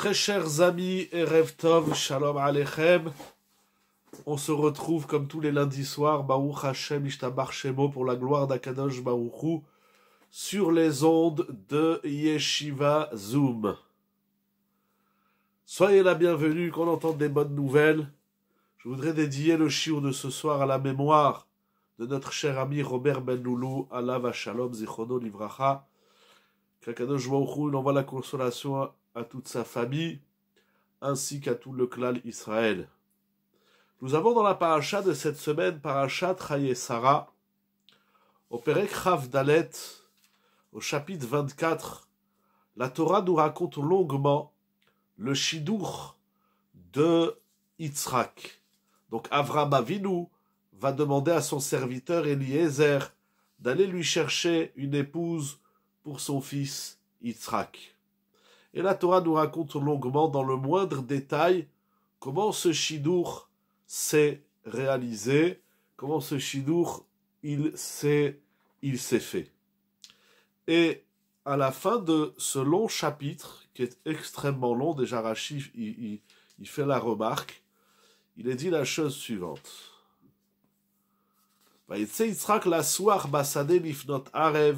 Très chers amis, Erev Shalom Alechem. On se retrouve comme tous les lundis soirs, Baruch Hashem, Ishtabar Shemo, pour la gloire d'Akadosh Baruchou, sur les ondes de Yeshiva Zoom. Soyez la bienvenue, qu'on entende des bonnes nouvelles. Je voudrais dédier le shiur de ce soir à la mémoire de notre cher ami Robert Benloulou, Loulou, Alav Shalom Zichono Livracha. Qu'Akadosh Baruchou il envoie la consolation à toute sa famille, ainsi qu'à tout le clan Israël. Nous avons dans la paracha de cette semaine, paracha Traye Sarah, au Perek Dalet, au chapitre 24, la Torah nous raconte longuement le Shidur de Yitzhak. Donc Avram Avinu va demander à son serviteur Eliezer d'aller lui chercher une épouse pour son fils Yitzhak. Et la Torah nous raconte longuement, dans le moindre détail, comment ce Chidour s'est réalisé, comment ce Chidour, il s'est il s'est fait. Et à la fin de ce long chapitre, qui est extrêmement long, déjà Rachid il, fait la remarque, il est dit la chose suivante. que la soir arev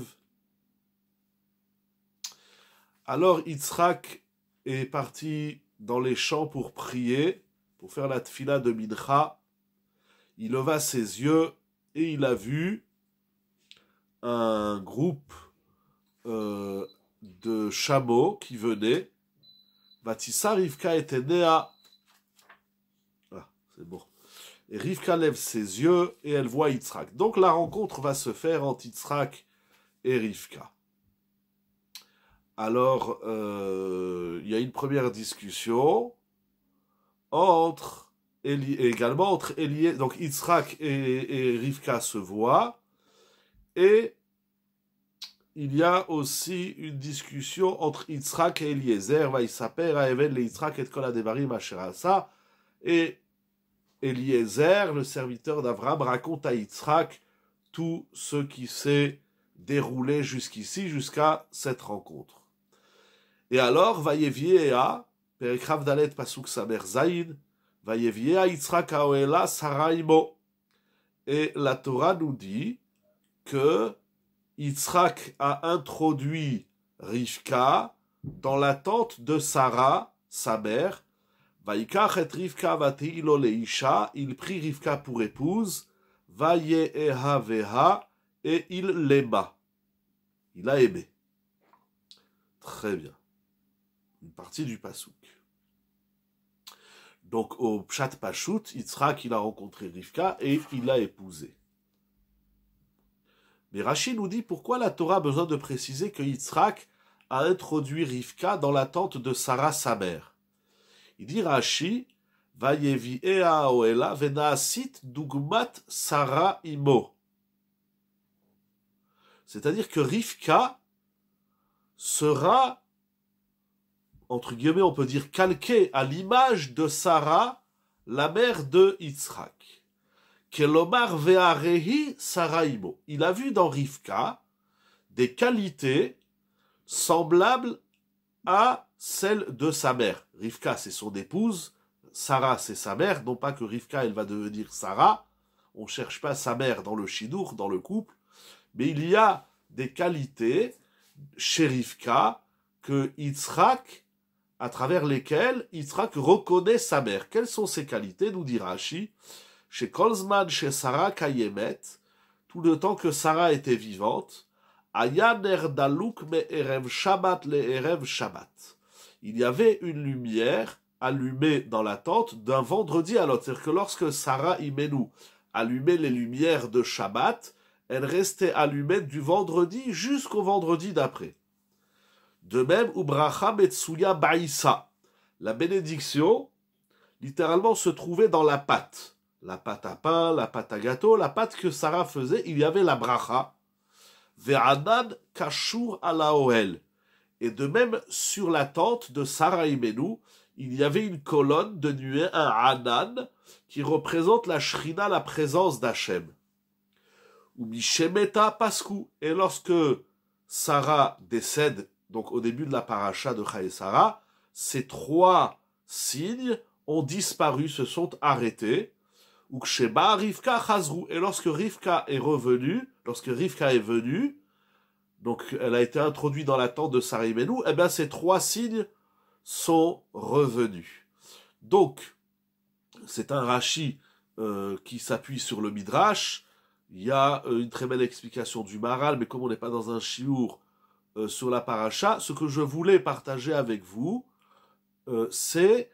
alors Yitzhak est parti dans les champs pour prier, pour faire la tfila de Midra. Il leva ses yeux et il a vu un groupe euh, de chameaux qui venaient. Batissa Rivka était née à... Ah, c'est bon. Et Rivka lève ses yeux et elle voit Yitzhak. Donc la rencontre va se faire entre Yitzhak et Rivka. Alors, euh, il y a une première discussion entre et également entre Eliezer, donc Yitzhak et, Rivka se voient, et il y a aussi une discussion entre Yitzhak et Eliezer, il s'appelle le et et Eliezer, le serviteur d'Avram, raconte à Yitzhak tout ce qui s'est déroulé jusqu'ici, jusqu'à cette rencontre. Et alors, yeviea, Perikrav Dalet Pasuk Samer Zayin, Vayeviea o'ela Aoela Saraimo. Et la Torah nous dit que Yitzhak a introduit Rivka dans la tente de Sarah, sa mère. et Rivka il prit Rivka pour épouse, veha e et il l'aima. Il a aimé. Très bien une partie du pasouk. Donc au Pshat Pashut, Yitzhak, il a rencontré Rivka et il l'a épousée. Mais Rachid nous dit pourquoi la Torah a besoin de préciser que Yitzhak a introduit Rivka dans la tente de Sarah, sa mère. Il dit Rashi, Vayevi Ea Oela Venaasit Dugmat Sarah Imo. C'est-à-dire que Rivka sera entre guillemets, on peut dire calqué à l'image de Sarah, la mère de Yitzhak. Kelomar ve'arehi Saraimo. Il a vu dans Rivka des qualités semblables à celles de sa mère. Rivka, c'est son épouse. Sarah, c'est sa mère. Non pas que Rivka, elle va devenir Sarah. On ne cherche pas sa mère dans le chidour, dans le couple. Mais il y a des qualités chez Rivka que Yitzhak à travers lesquels Yitzhak reconnaît sa mère. Quelles sont ses qualités, nous dit Rashi Chez Kolzman, chez Sarah Kayemet, tout le temps que Sarah était vivante, Il y avait une lumière allumée dans la tente d'un vendredi à l'autre. C'est-à-dire que lorsque Sarah Imenu allumait les lumières de Shabbat, elles restaient allumées du vendredi jusqu'au vendredi d'après. De même, Ubracha Metsuya Baïsa. La bénédiction, littéralement, se trouvait dans la pâte. La pâte à pain, la pâte à gâteau, la pâte que Sarah faisait, il y avait la bracha. Kashur Et de même, sur la tente de Sarah Imenu, il y avait une colonne de nuée, un anan, qui représente la Shrina, la présence d'Hachem. Ou Pascu. Et lorsque Sarah décède donc au début de la paracha de Chayesara, ces trois signes ont disparu, se sont arrêtés. Uksheba Rivka Chazru. Et lorsque Rivka est revenue, lorsque Rivka est venue, donc elle a été introduite dans la tente de Sarimenu, eh bien ces trois signes sont revenus. Donc, c'est un rachis euh, qui s'appuie sur le Midrash. Il y a euh, une très belle explication du Maral, mais comme on n'est pas dans un chiour, euh, sur la paracha, ce que je voulais partager avec vous, euh, c'est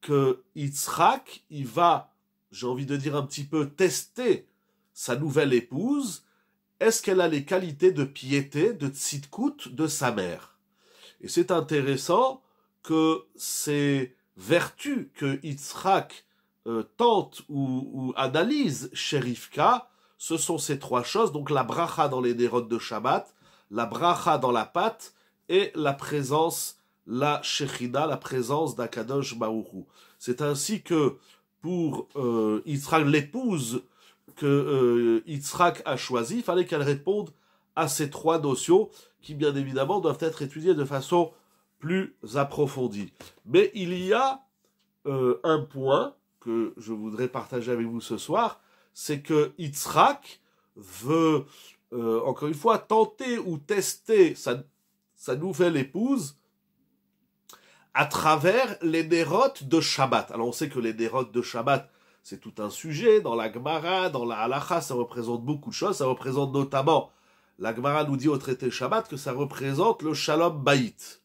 que Yitzhak, il va, j'ai envie de dire un petit peu, tester sa nouvelle épouse. Est-ce qu'elle a les qualités de piété, de tzidkout de sa mère Et c'est intéressant que ces vertus que Yitzhak euh, tente ou, analyse chez Rivka, ce sont ces trois choses, donc la bracha dans les nérodes de Shabbat, la bracha dans la pâte et la présence, la shechida, la présence d'Akadosh Baruchu. C'est ainsi que pour euh, Yitzhak, l'épouse que euh, Yitzhak a choisie, il fallait qu'elle réponde à ces trois notions qui, bien évidemment, doivent être étudiées de façon plus approfondie. Mais il y a euh, un point que je voudrais partager avec vous ce soir, c'est que Yitzhak veut euh, encore une fois, tenter ou tester sa, sa nouvelle épouse à travers les dérotes de Shabbat. Alors on sait que les dérotes de Shabbat, c'est tout un sujet dans la Gemara, dans la Halacha, ça représente beaucoup de choses. Ça représente notamment, la Gemara nous dit au traité Shabbat que ça représente le Shalom Baït.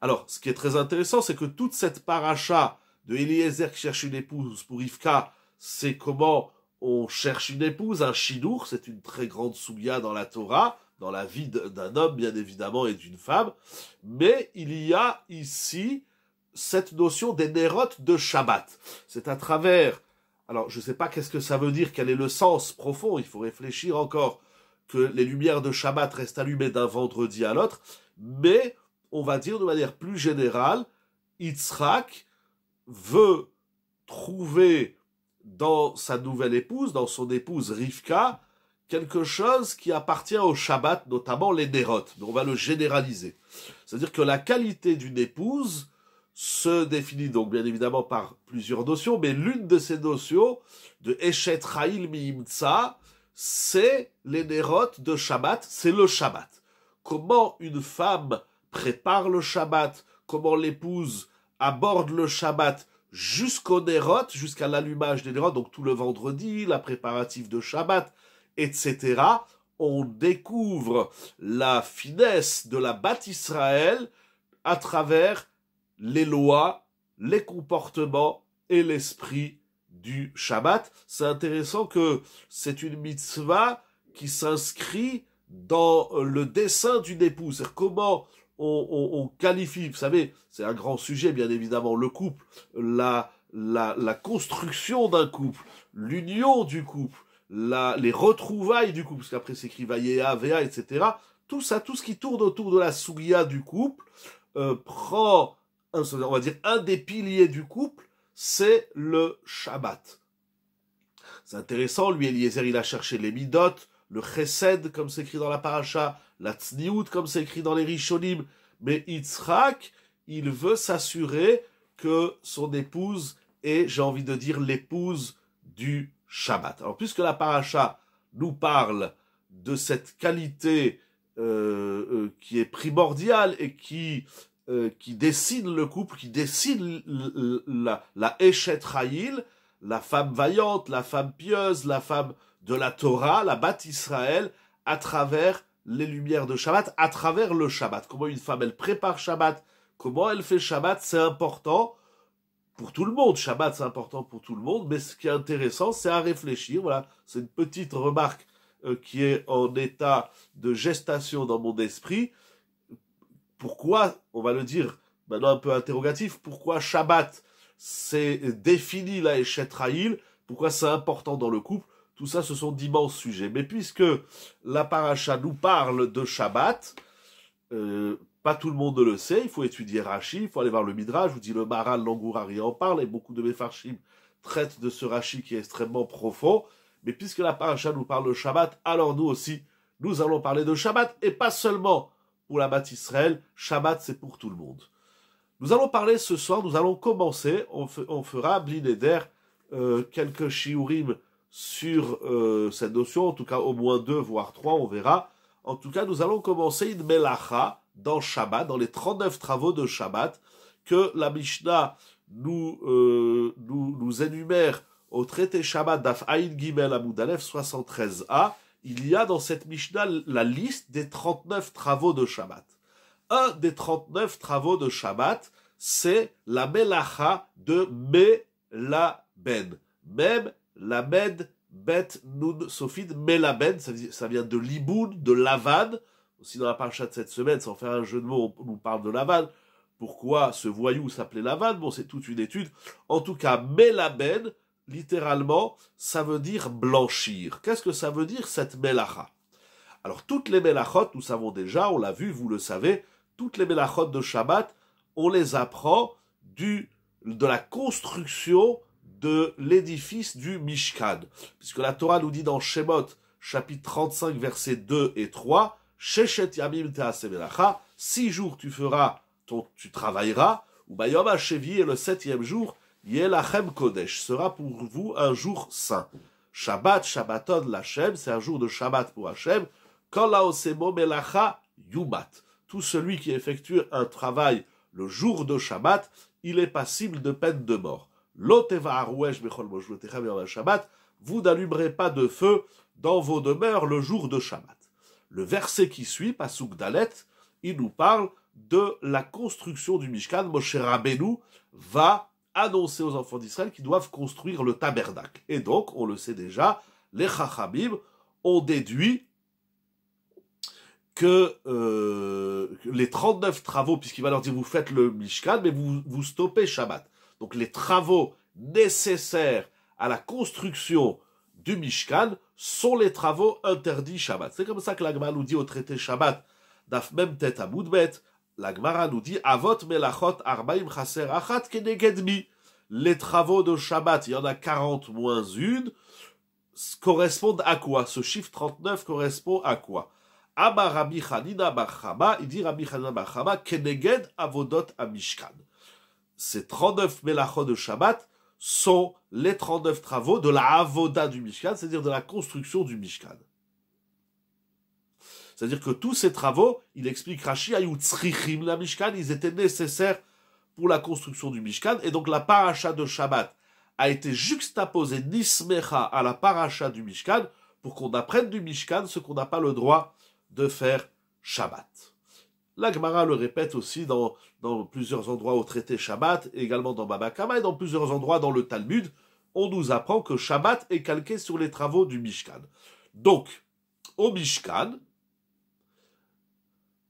Alors, ce qui est très intéressant, c'est que toute cette paracha de Eliezer qui cherche une épouse pour Ivka, c'est comment on cherche une épouse, un shinour, c'est une très grande souya dans la Torah, dans la vie d'un homme bien évidemment et d'une femme, mais il y a ici cette notion des nérotes de Shabbat. C'est à travers, alors je ne sais pas qu'est-ce que ça veut dire, quel est le sens profond, il faut réfléchir encore, que les lumières de Shabbat restent allumées d'un vendredi à l'autre, mais on va dire de manière plus générale, Yitzhak veut trouver dans sa nouvelle épouse, dans son épouse Rivka, quelque chose qui appartient au Shabbat, notamment les nérotes. Mais on va le généraliser. C'est-à-dire que la qualité d'une épouse se définit donc bien évidemment par plusieurs notions, mais l'une de ces notions, de Eshet Ra'il Mi'imtsa, c'est les nérotes de Shabbat, c'est le Shabbat. Comment une femme prépare le Shabbat, comment l'épouse aborde le Shabbat, jusqu'au Nerot, jusqu'à l'allumage des Nerot, donc tout le vendredi, la préparative de Shabbat, etc., on découvre la finesse de la Bat Israël à travers les lois, les comportements et l'esprit du Shabbat. C'est intéressant que c'est une mitzvah qui s'inscrit dans le dessin d'une épouse. comment on, on, on qualifie, vous savez, c'est un grand sujet bien évidemment, le couple, la, la, la construction d'un couple, l'union du couple, la, les retrouvailles du couple, parce qu'après c'est écrit Vea, etc. Tout ça, tout ce qui tourne autour de la souria du couple, euh, prend, un, on va dire, un des piliers du couple, c'est le Shabbat. C'est intéressant, lui, Eliezer, il a cherché les midotes, le chesed, comme c'est écrit dans la paracha, la tzniout, comme c'est écrit dans les rishonim. Mais Yitzhak, il veut s'assurer que son épouse est, j'ai envie de dire, l'épouse du Shabbat. Alors, puisque la paracha nous parle de cette qualité euh, euh, qui est primordiale et qui euh, qui décide le couple, qui décide la la raïl la femme vaillante, la femme pieuse, la femme de la Torah, la Bat Israël, à travers les lumières de Shabbat, à travers le Shabbat. Comment une femme, elle prépare Shabbat, comment elle fait Shabbat, c'est important pour tout le monde. Shabbat, c'est important pour tout le monde, mais ce qui est intéressant, c'est à réfléchir. Voilà, c'est une petite remarque euh, qui est en état de gestation dans mon esprit. Pourquoi, on va le dire maintenant un peu interrogatif, pourquoi Shabbat, c'est défini la Echet Pourquoi c'est important dans le couple tout ça, ce sont d'immenses sujets. Mais puisque la paracha nous parle de Shabbat, euh, pas tout le monde le sait, il faut étudier Rashi, il faut aller voir le Midrash, je vous dis le Maral, l'Angourari en parle, et beaucoup de mes farshim traitent de ce Rashi qui est extrêmement profond. Mais puisque la paracha nous parle de Shabbat, alors nous aussi, nous allons parler de Shabbat, et pas seulement pour la Bat Israël, Shabbat c'est pour tout le monde. Nous allons parler ce soir, nous allons commencer, on, fera Blineder, euh, quelques shiurim sur euh, cette notion, en tout cas au moins deux, voire trois, on verra. En tout cas, nous allons commencer une melacha dans Shabbat, dans les 39 travaux de Shabbat, que la Mishnah euh, nous, nous, énumère au traité Shabbat d'Af Aïn Gimel Amoudalef 73a. Il y a dans cette Mishnah la liste des 39 travaux de Shabbat. Un des 39 travaux de Shabbat, c'est la melacha de Melaben. Même Lamed, Bet, Nun, Sofid, Melaben, ça vient de Liboun, de lavan Aussi dans la parcha de cette semaine, sans faire un jeu de mots, on nous parle de Lavad. Pourquoi ce voyou s'appelait lavan Bon, c'est toute une étude. En tout cas, Melaben, littéralement, ça veut dire blanchir. Qu'est-ce que ça veut dire cette Melacha Alors, toutes les Melachot, nous savons déjà, on l'a vu, vous le savez, toutes les Melachot de Shabbat, on les apprend du, de la construction de l'édifice du Mishkan. Puisque la Torah nous dit dans Shemot, chapitre 35, versets 2 et 3, Shechet Yamim six jours tu feras, ton, tu travailleras, ou Bayom et le septième jour, Yelachem Kodesh, sera pour vous un jour saint. Shabbat, Shabbaton, l'Hachem, c'est un jour de Shabbat pour Hachem, Kolaosemo Melacha, Yumat. Tout celui qui effectue un travail le jour de Shabbat, il est passible de peine de mort vous n'allumerez pas de feu dans vos demeures le jour de Shabbat. Le verset qui suit, Pasuk Dalet, il nous parle de la construction du Mishkan. Moshe Rabbeinu va annoncer aux enfants d'Israël qu'ils doivent construire le tabernacle. Et donc, on le sait déjà, les Chachamim ont déduit que euh, les 39 travaux, puisqu'il va leur dire vous faites le Mishkan, mais vous, vous stoppez Shabbat donc les travaux nécessaires à la construction du Mishkan sont les travaux interdits Shabbat. C'est comme ça que l'Agmara nous dit au traité Shabbat, d'af même tête à l'Agmara nous dit Avot melachot arbaim chaser achat Mi. Les travaux de Shabbat, il y en a 40 moins une, correspondent à quoi Ce chiffre 39 correspond à quoi Abba Rabbi il dit Rabbi Hanina keneged avodot amishkan ces 39 melachot de Shabbat sont les 39 travaux de la avoda du Mishkan, c'est-à-dire de la construction du Mishkan. C'est-à-dire que tous ces travaux, il explique Rashi, Ayutzrichim la Mishkan, ils étaient nécessaires pour la construction du Mishkan, et donc la paracha de Shabbat a été juxtaposée Nismecha à la paracha du Mishkan pour qu'on apprenne du Mishkan ce qu'on n'a pas le droit de faire Shabbat. L'Agmara le répète aussi dans, plusieurs endroits au traité Shabbat, également dans Baba Kama et dans plusieurs endroits dans le Talmud. On nous apprend que Shabbat est calqué sur les travaux du Mishkan. Donc, au Mishkan,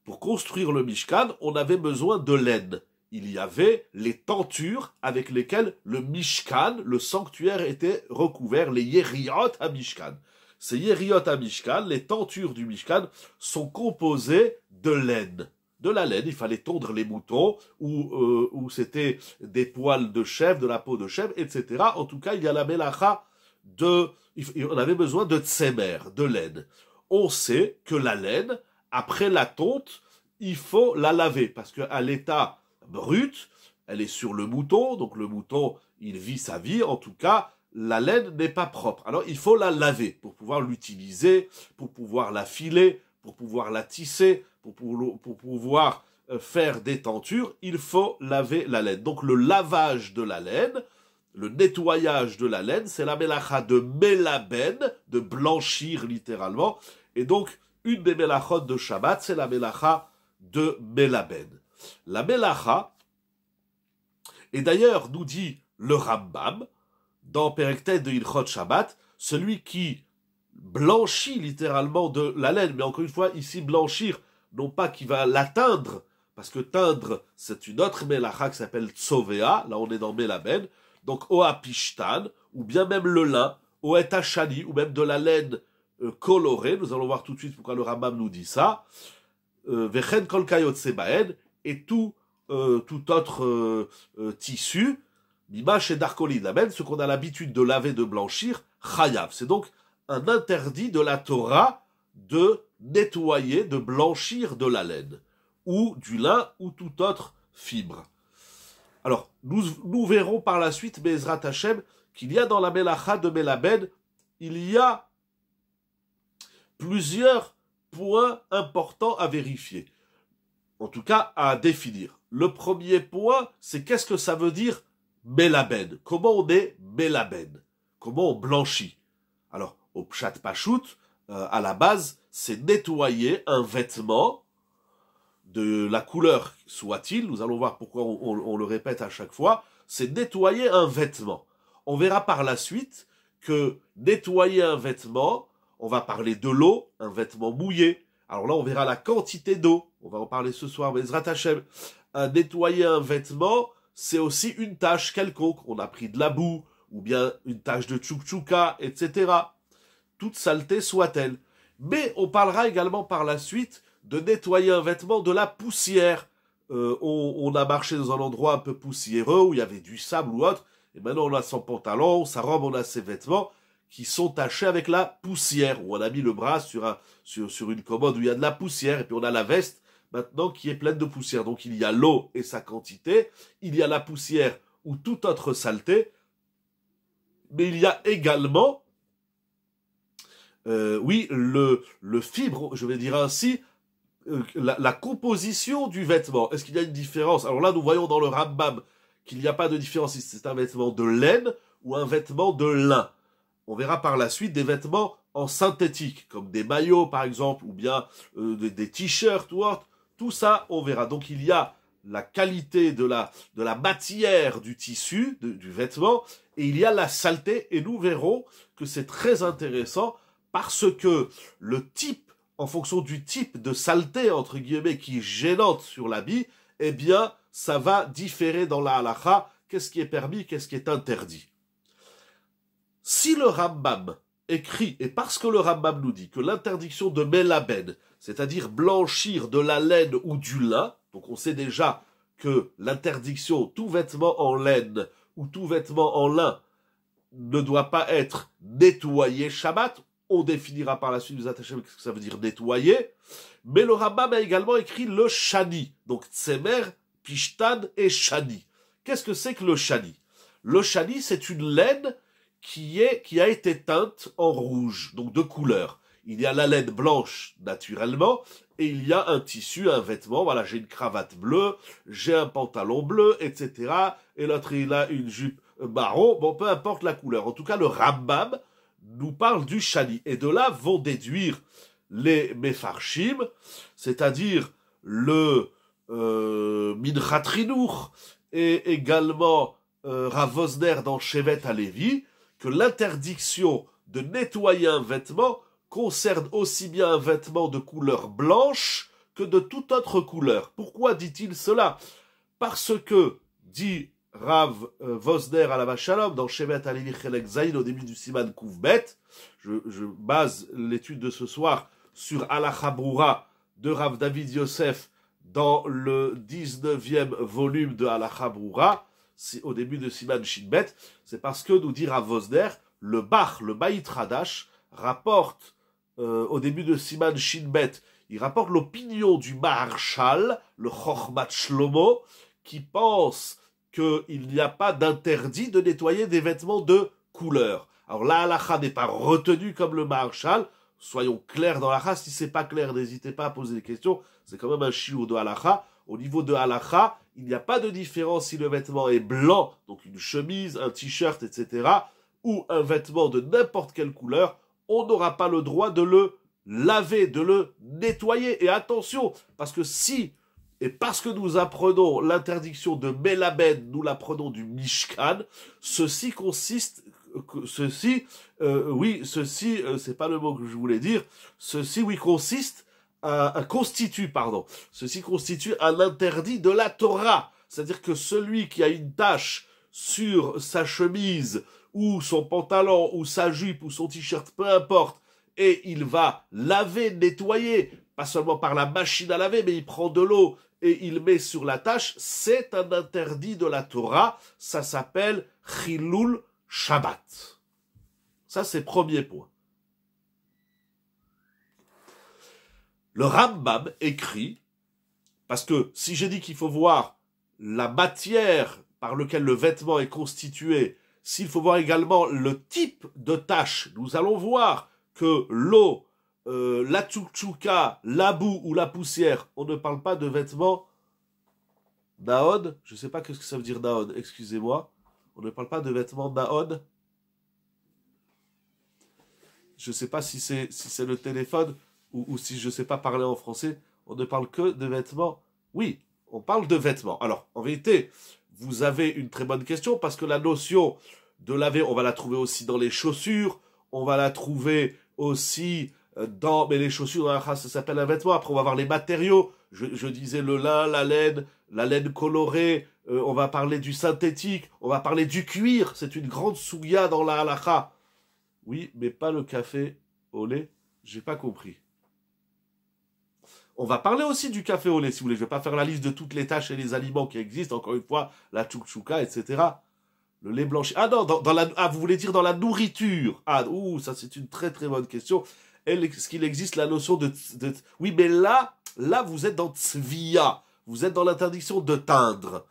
pour construire le Mishkan, on avait besoin de laine. Il y avait les tentures avec lesquelles le Mishkan, le sanctuaire, était recouvert, les Yeriot à Mishkan. Ces Yeriot à Mishkan, les tentures du Mishkan, sont composées de laine. De la laine, il fallait tondre les moutons, ou, euh, ou c'était des poils de chèvre, de la peau de chèvre, etc. En tout cas, il y a la mélacha de... On avait besoin de tsemer, de laine. On sait que la laine, après la tonte, il faut la laver, parce qu'à l'état brut, elle est sur le mouton, donc le mouton, il vit sa vie, en tout cas, la laine n'est pas propre. Alors il faut la laver pour pouvoir l'utiliser, pour pouvoir la filer, pour pouvoir la tisser, pour, pouvoir euh, faire des tentures, il faut laver la laine. Donc le lavage de la laine, le nettoyage de la laine, c'est la mélacha de mélaben, de blanchir littéralement. Et donc, une des melachot de Shabbat, c'est la mélacha de mélaben. La mélacha, et d'ailleurs, nous dit le Rambam, dans perek de Ilchot Shabbat, celui qui blanchit littéralement de la laine, mais encore une fois, ici, blanchir, non pas qui va l'atteindre, parce que teindre, c'est une autre melacha qui s'appelle tsovea, là on est dans melaben, donc oapishtan, ou bien même le lin, oetachani, ou même de la laine euh, colorée, nous allons voir tout de suite pourquoi le Rambam nous dit ça, euh, vechen kolkayot sebaen, et tout, euh, tout autre tissu, mimash et darkolid, la ce qu'on a l'habitude de laver, de blanchir, chayav. C'est donc un interdit de la Torah de nettoyer, de blanchir de la laine, ou du lin, ou toute autre fibre. Alors, nous, verrons par la suite, Bezrat qu'il y a dans la Melacha de Melabed, il y a plusieurs points importants à vérifier, en tout cas à définir. Le premier point, c'est qu'est-ce que ça veut dire Melabed Comment on est Mélabène Comment on blanchit Alors, au Pshat Pachout, euh, à la base, c'est nettoyer un vêtement de la couleur soit-il, nous allons voir pourquoi on, le répète à chaque fois, c'est nettoyer un vêtement. On verra par la suite que nettoyer un vêtement, on va parler de l'eau, un vêtement mouillé. Alors là, on verra la quantité d'eau. On va en parler ce soir, mais Hashem. Un nettoyer un vêtement, c'est aussi une tâche quelconque. On a pris de la boue, ou bien une tâche de tchouk-tchouka, etc. Toute saleté soit-elle. Mais on parlera également par la suite de nettoyer un vêtement de la poussière. Euh, on, a marché dans un endroit un peu poussiéreux où il y avait du sable ou autre, et maintenant on a son pantalon, sa robe, on a ses vêtements qui sont tachés avec la poussière, on a mis le bras sur, un, sur, sur une commode où il y a de la poussière, et puis on a la veste maintenant qui est pleine de poussière. Donc il y a l'eau et sa quantité, il y a la poussière ou toute autre saleté, mais il y a également euh, oui, le, le fibre, je vais dire ainsi, euh, la, composition du vêtement. Est-ce qu'il y a une différence Alors là, nous voyons dans le Rambam qu'il n'y a pas de différence si c'est un vêtement de laine ou un vêtement de lin. On verra par la suite des vêtements en synthétique, comme des maillots par exemple, ou bien euh, des, t-shirts Tout ça, on verra. Donc il y a la qualité de la, de la matière du tissu, du vêtement, et il y a la saleté, et nous verrons que c'est très intéressant parce que le type, en fonction du type de saleté, entre guillemets, qui est gênante sur l'habit, eh bien, ça va différer dans la halakha qu'est-ce qui est permis, qu'est-ce qui est interdit. Si le Rambam écrit, et parce que le Rambam nous dit que l'interdiction de melaben, c'est-à-dire blanchir de la laine ou du lin, donc on sait déjà que l'interdiction, tout vêtement en laine ou tout vêtement en lin ne doit pas être nettoyé Shabbat, on définira par la suite, nous attachons ce que ça veut dire nettoyer. Mais le rabbam a également écrit le Shani. Donc Tsemer, Pishtan et Shani. Qu'est-ce que c'est que le Shani Le Shani, c'est une laine qui, est, qui a été teinte en rouge, donc de couleur. Il y a la laine blanche, naturellement, et il y a un tissu, un vêtement. Voilà, j'ai une cravate bleue, j'ai un pantalon bleu, etc. Et l'autre, il a une jupe marron. Bon, peu importe la couleur. En tout cas, le rabbam nous parle du Chali. Et de là vont déduire les Mefarshim, c'est-à-dire le euh, et également euh, Ravosner dans Chevet à que l'interdiction de nettoyer un vêtement concerne aussi bien un vêtement de couleur blanche que de toute autre couleur. Pourquoi dit-il cela Parce que, dit Rav euh, Vosner à la Shalom dans Shemet Alevi Chelek Zayin au début du Siman Kouvbet. Je, base l'étude de ce soir sur Alachabura de Rav David Yosef dans le 19e volume de c'est au début de Siman Shinbet. C'est parce que nous dit Rav Vosner, le Bach, le Baït Radash, rapporte euh, au début de Siman Shinbet, il rapporte l'opinion du marshal le Chochmat Shlomo, qui pense qu'il n'y a pas d'interdit de nettoyer des vêtements de couleur. Alors là, halakha n'est pas retenu comme le Maharshal. Soyons clairs dans la si Si c'est pas clair, n'hésitez pas à poser des questions. C'est quand même un chiot de Au niveau de halakha, il n'y a pas de différence si le vêtement est blanc, donc une chemise, un t-shirt, etc., ou un vêtement de n'importe quelle couleur. On n'aura pas le droit de le laver, de le nettoyer. Et attention, parce que si et parce que nous apprenons l'interdiction de Melamed, nous l'apprenons du Mishkan, ceci consiste, ceci, euh, oui, ceci, euh, c'est pas le mot que je voulais dire, ceci, oui, consiste, à, à constitue, pardon, ceci constitue un interdit de la Torah. C'est-à-dire que celui qui a une tache sur sa chemise, ou son pantalon, ou sa jupe, ou son t-shirt, peu importe, et il va laver, nettoyer, pas seulement par la machine à laver, mais il prend de l'eau et il met sur la tâche, c'est un interdit de la Torah, ça s'appelle Chilul Shabbat. Ça, c'est premier point. Le Rambam écrit, parce que si j'ai dit qu'il faut voir la matière par laquelle le vêtement est constitué, s'il faut voir également le type de tâche, nous allons voir que l'eau, euh, la tchouka, la boue ou la poussière, on ne parle pas de vêtements Daod, je ne sais pas ce que ça veut dire Daod, excusez-moi. On ne parle pas de vêtements Daod. Je ne sais pas si c'est si c'est le téléphone ou si je ne sais pas parler en français. On ne parle que de vêtements. Oui, on parle de vêtements. Alors, en vérité, vous avez une très bonne question parce que la notion de laver, on va la trouver aussi dans les chaussures, on va la trouver aussi euh, dans, mais les chaussures, dans hein, la ça s'appelle un vêtement. Après, on va voir les matériaux. Je, je disais le lin, la laine, la laine colorée. Euh, on va parler du synthétique. On va parler du cuir. C'est une grande souya dans la halakha. Oui, mais pas le café au lait. J'ai pas compris. On va parler aussi du café au lait, si vous voulez. Je vais pas faire la liste de toutes les tâches et les aliments qui existent. Encore une fois, la tchoukchouka, etc. Le lait blanchi. Ah non, dans, dans la, ah, vous voulez dire dans la nourriture. Ah, ouh, ça c'est une très très bonne question est-ce qu'il existe la notion de, Oui, mais là, là, vous êtes dans tzvia. Vous êtes dans l'interdiction de teindre.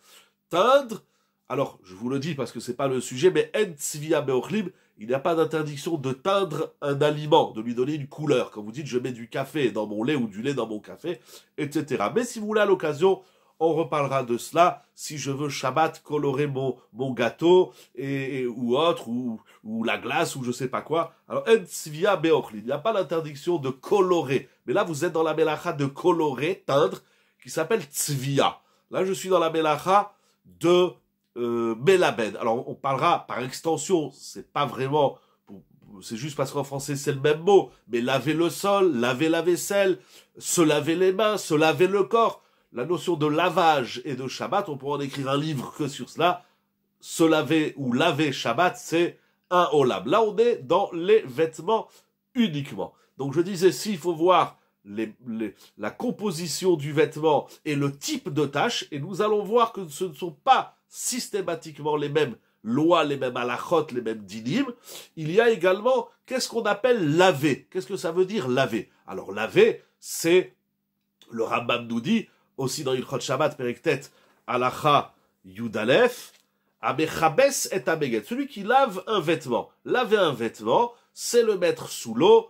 Teindre, alors, je vous le dis parce que c'est pas le sujet, mais en tzvia beochlim, il n'y a pas d'interdiction de teindre un aliment, de lui donner une couleur. Quand vous dites je mets du café dans mon lait ou du lait dans mon café, etc. Mais si vous voulez à l'occasion, on reparlera de cela si je veux Shabbat colorer mon, mon gâteau et, ou autre, ou, la glace, ou je sais pas quoi. Alors, Ensvia be'orli, il n'y a pas l'interdiction de colorer. Mais là, vous êtes dans la Melacha de colorer, teindre, qui s'appelle Tzvia. Là, je suis dans la Melacha de euh, Alors, on parlera par extension, c'est pas vraiment c'est juste parce qu'en français c'est le même mot, mais laver le sol, laver la vaisselle, se laver les mains, se laver le corps, la notion de lavage et de Shabbat, on pourrait en écrire un livre que sur cela. Se laver ou laver Shabbat, c'est un olam. Là, on est dans les vêtements uniquement. Donc je disais, s'il faut voir la composition du vêtement et le type de tâche, et nous allons voir que ce ne sont pas systématiquement les mêmes lois, les mêmes halachot, les mêmes dinim, il y a également qu'est-ce qu'on appelle laver. Qu'est-ce que ça veut dire laver Alors laver, c'est, le Rambam nous dit, aussi dans Ilchot Shabbat, Perektet, Alacha, Yudalef, chabes et Abeget. Celui qui lave un vêtement. Laver un vêtement, c'est le mettre sous l'eau,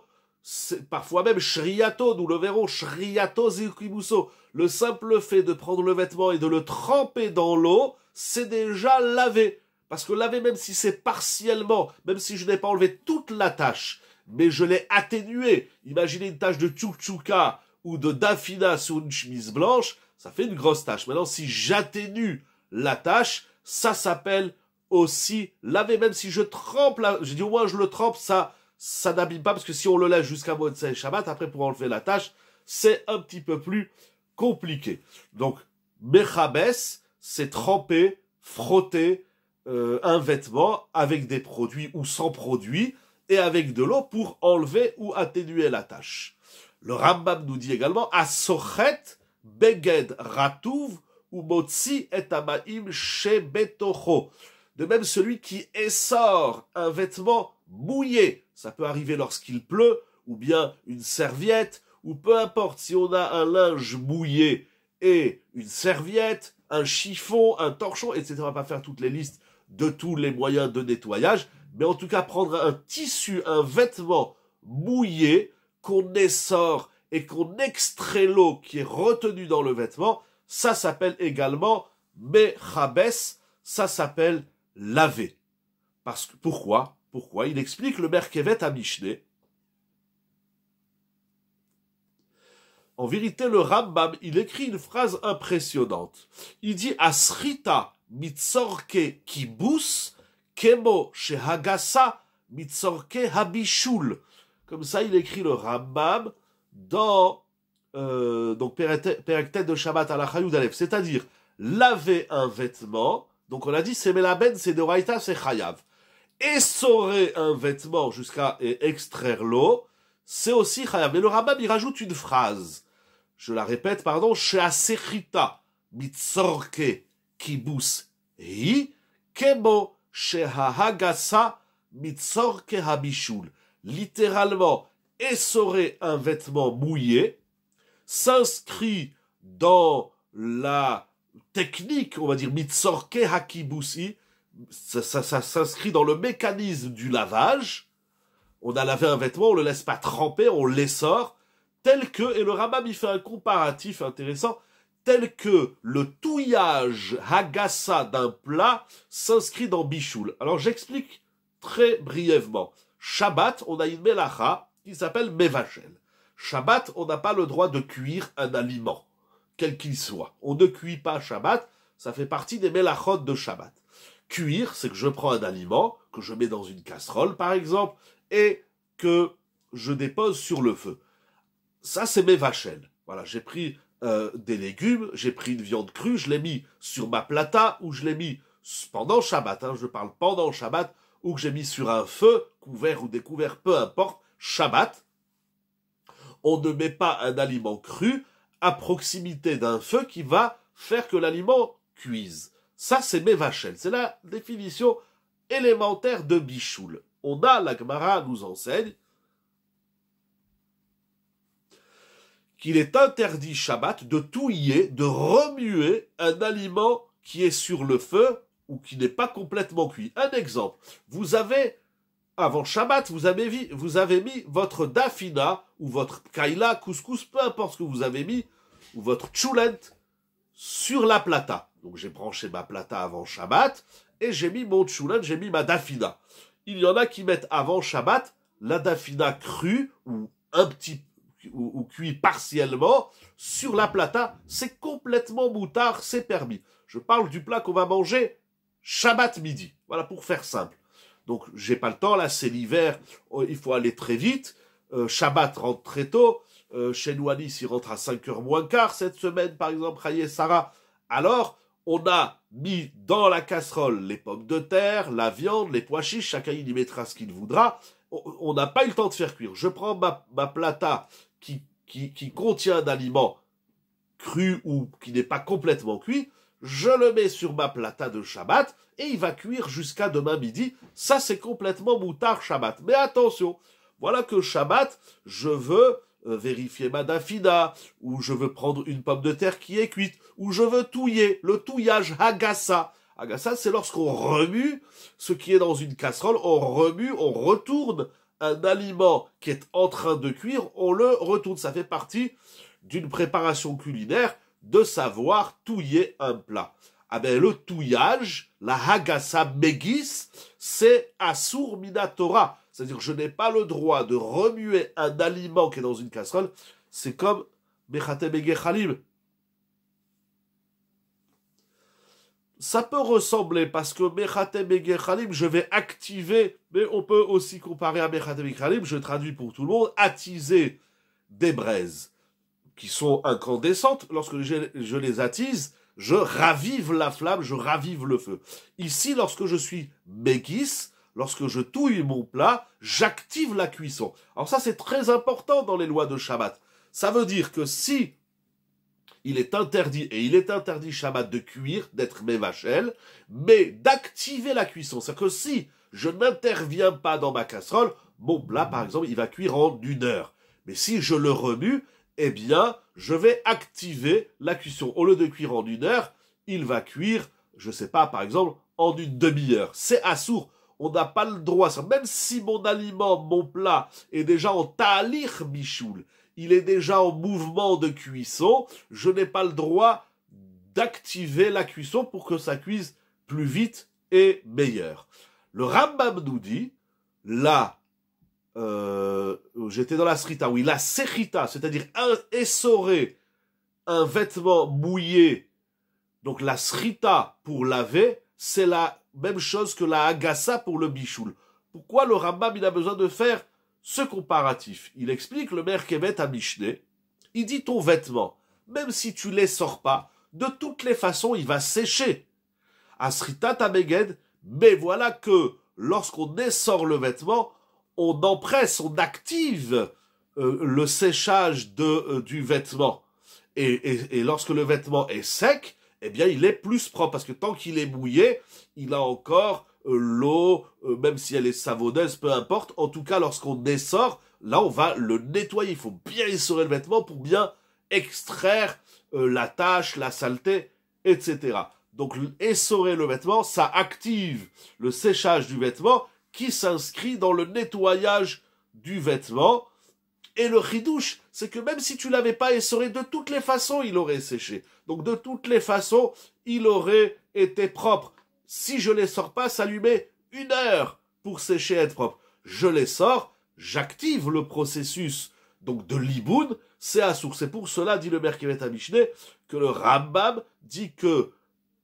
parfois même shriato, nous le verrons, shriato Zilkimousso. Le simple fait de prendre le vêtement et de le tremper dans l'eau, c'est déjà laver. Parce que laver, même si c'est partiellement, même si je n'ai pas enlevé toute la tâche, mais je l'ai atténué Imaginez une tâche de tchouk ou de daffina sur une chemise blanche, ça fait une grosse tache. Maintenant, si j'atténue la tache, ça s'appelle aussi laver. Même si je trempe, la... j'ai dit au moins je le trempe, ça ça n'abîme pas parce que si on le laisse jusqu'à et Shabbat, après pour enlever la tache, c'est un petit peu plus compliqué. Donc, Mechabes, c'est tremper, frotter euh, un vêtement avec des produits ou sans produits et avec de l'eau pour enlever ou atténuer la tache. Le Rambam nous dit également Asochet beged ratuv ou motzi et amaim shebetocho. De même, celui qui essore un vêtement mouillé, ça peut arriver lorsqu'il pleut, ou bien une serviette, ou peu importe si on a un linge mouillé et une serviette, un chiffon, un torchon, etc. On va pas faire toutes les listes de tous les moyens de nettoyage, mais en tout cas prendre un tissu, un vêtement mouillé, qu'on essore et qu'on extrait l'eau qui est retenue dans le vêtement, ça s'appelle également mechabes, ça s'appelle laver. Parce que, pourquoi Pourquoi Il explique le Merkevet à Mishneh. En vérité, le Rambam, il écrit une phrase impressionnante. Il dit Asrita mitsorke kibus kemo shehagasa mitsorke habishul. Comme ça, il écrit le Rambam dans euh, donc de Shabbat à la c'est-à-dire laver un vêtement. Donc on a dit c'est melaben, c'est Doraita, c'est chayav. Essorer un vêtement jusqu'à extraire l'eau, c'est aussi chayav. Mais le Rambam il rajoute une phrase. Je la répète, pardon, chez mitzorke kibus hi kebo shehahagasa mitzorke habishul littéralement essorer un vêtement mouillé, s'inscrit dans la technique, on va dire, mitsorke hakibusi, ça, s'inscrit dans le mécanisme du lavage. On a lavé un vêtement, on le laisse pas tremper, on l'essore, tel que, et le rabbin y fait un comparatif intéressant, tel que le touillage hagassa d'un plat s'inscrit dans Bichoul. Alors j'explique très brièvement. Shabbat, on a une melacha qui s'appelle Mevachel. Shabbat, on n'a pas le droit de cuire un aliment, quel qu'il soit. On ne cuit pas Shabbat, ça fait partie des melachot de Shabbat. Cuire, c'est que je prends un aliment, que je mets dans une casserole par exemple, et que je dépose sur le feu. Ça, c'est mes Voilà, j'ai pris euh, des légumes, j'ai pris une viande crue, je l'ai mis sur ma plata, ou je l'ai mis pendant Shabbat, hein. je parle pendant Shabbat, ou que j'ai mis sur un feu, couvert ou découvert, peu importe, Shabbat, on ne met pas un aliment cru à proximité d'un feu qui va faire que l'aliment cuise. Ça, c'est Mevachel. C'est la définition élémentaire de Bichoul. On a, la Gemara nous enseigne, qu'il est interdit Shabbat de touiller, de remuer un aliment qui est sur le feu ou qui n'est pas complètement cuit. Un exemple, vous avez avant Shabbat, vous avez, mis, vous avez mis votre dafina ou votre kaila, couscous, peu importe ce que vous avez mis, ou votre tchoulent sur la plata. Donc j'ai branché ma plata avant Shabbat et j'ai mis mon tchoulent, j'ai mis ma dafina. Il y en a qui mettent avant Shabbat la dafina crue ou un petit ou, cuit partiellement sur la plata. C'est complètement moutard, c'est permis. Je parle du plat qu'on va manger Shabbat midi. Voilà pour faire simple. Donc j'ai pas le temps là, c'est l'hiver, euh, il faut aller très vite. Euh, Shabbat rentre très tôt. Euh, chez nous, il rentre à 5h moins quart cette semaine, par exemple, et Sarah. Alors, on a mis dans la casserole les pommes de terre, la viande, les pois chiches, chacun y mettra ce qu'il voudra. On n'a pas eu le temps de faire cuire. Je prends ma, plata qui, qui, un contient cru ou qui n'est pas complètement cuit, je le mets sur ma plata de Shabbat, et il va cuire jusqu'à demain midi. Ça, c'est complètement moutard Shabbat. Mais attention, voilà que Shabbat, je veux euh, vérifier ma dafida, ou je veux prendre une pomme de terre qui est cuite, ou je veux touiller, le touillage hagassa. Agassa, c'est lorsqu'on remue ce qui est dans une casserole, on remue, on retourne un aliment qui est en train de cuire, on le retourne. Ça fait partie d'une préparation culinaire de savoir touiller un plat. Ah ben, le touillage, la hagasa megis, c'est assour minatora. C'est-à-dire, je n'ai pas le droit de remuer un aliment qui est dans une casserole. C'est comme ça peut ressembler parce que Mechatem je vais activer, mais on peut aussi comparer à Mechatem je traduis pour tout le monde, attiser des braises qui sont incandescentes. Lorsque je les attise, je ravive la flamme, je ravive le feu. Ici, lorsque je suis béguisse, lorsque je touille mon plat, j'active la cuisson. Alors ça, c'est très important dans les lois de Shabbat. Ça veut dire que si il est interdit, et il est interdit Shabbat de cuire, d'être mévachel, mais d'activer la cuisson. cest que si je n'interviens pas dans ma casserole, mon plat, par exemple, il va cuire en une heure. Mais si je le remue, eh bien, je vais activer la cuisson. Au lieu de cuire en une heure, il va cuire, je sais pas, par exemple, en une demi-heure. C'est assourd. On n'a pas le droit. Même si mon aliment, mon plat, est déjà en talir Michoul, il est déjà en mouvement de cuisson, je n'ai pas le droit d'activer la cuisson pour que ça cuise plus vite et meilleur. Le Rambam nous dit, là, euh, j'étais dans la srita, ah oui, la srita c'est-à-dire essorer un vêtement mouillé. Donc la srita pour laver, c'est la même chose que la agassa pour le bichoul. Pourquoi le Rambam il a besoin de faire ce comparatif Il explique le Kemet à Mishneh. Il dit ton vêtement, même si tu les sors pas, de toutes les façons il va sécher. Asrita beged, mais voilà que lorsqu'on essore le vêtement, on empresse, on active euh, le séchage de, euh, du vêtement. Et, et, lorsque le vêtement est sec, eh bien, il est plus propre parce que tant qu'il est mouillé, il a encore euh, l'eau, même si elle est savonneuse, peu importe. En tout cas, lorsqu'on essore, là, on va le nettoyer. Il faut bien essorer le vêtement pour bien extraire la tache, la saleté, etc. Donc, essorer le vêtement, ça active le séchage du vêtement qui s'inscrit dans le nettoyage du vêtement. Et le ridouche, c'est que même si tu l'avais pas essoré, de toutes les façons, il aurait séché. Donc de toutes les façons, il aurait été propre. Si je les sors pas, ça lui met une heure pour sécher et être propre. Je les sors, j'active le processus donc de l'iboun, c'est à C'est pour cela, dit le à Mishneh, que le Rambam dit que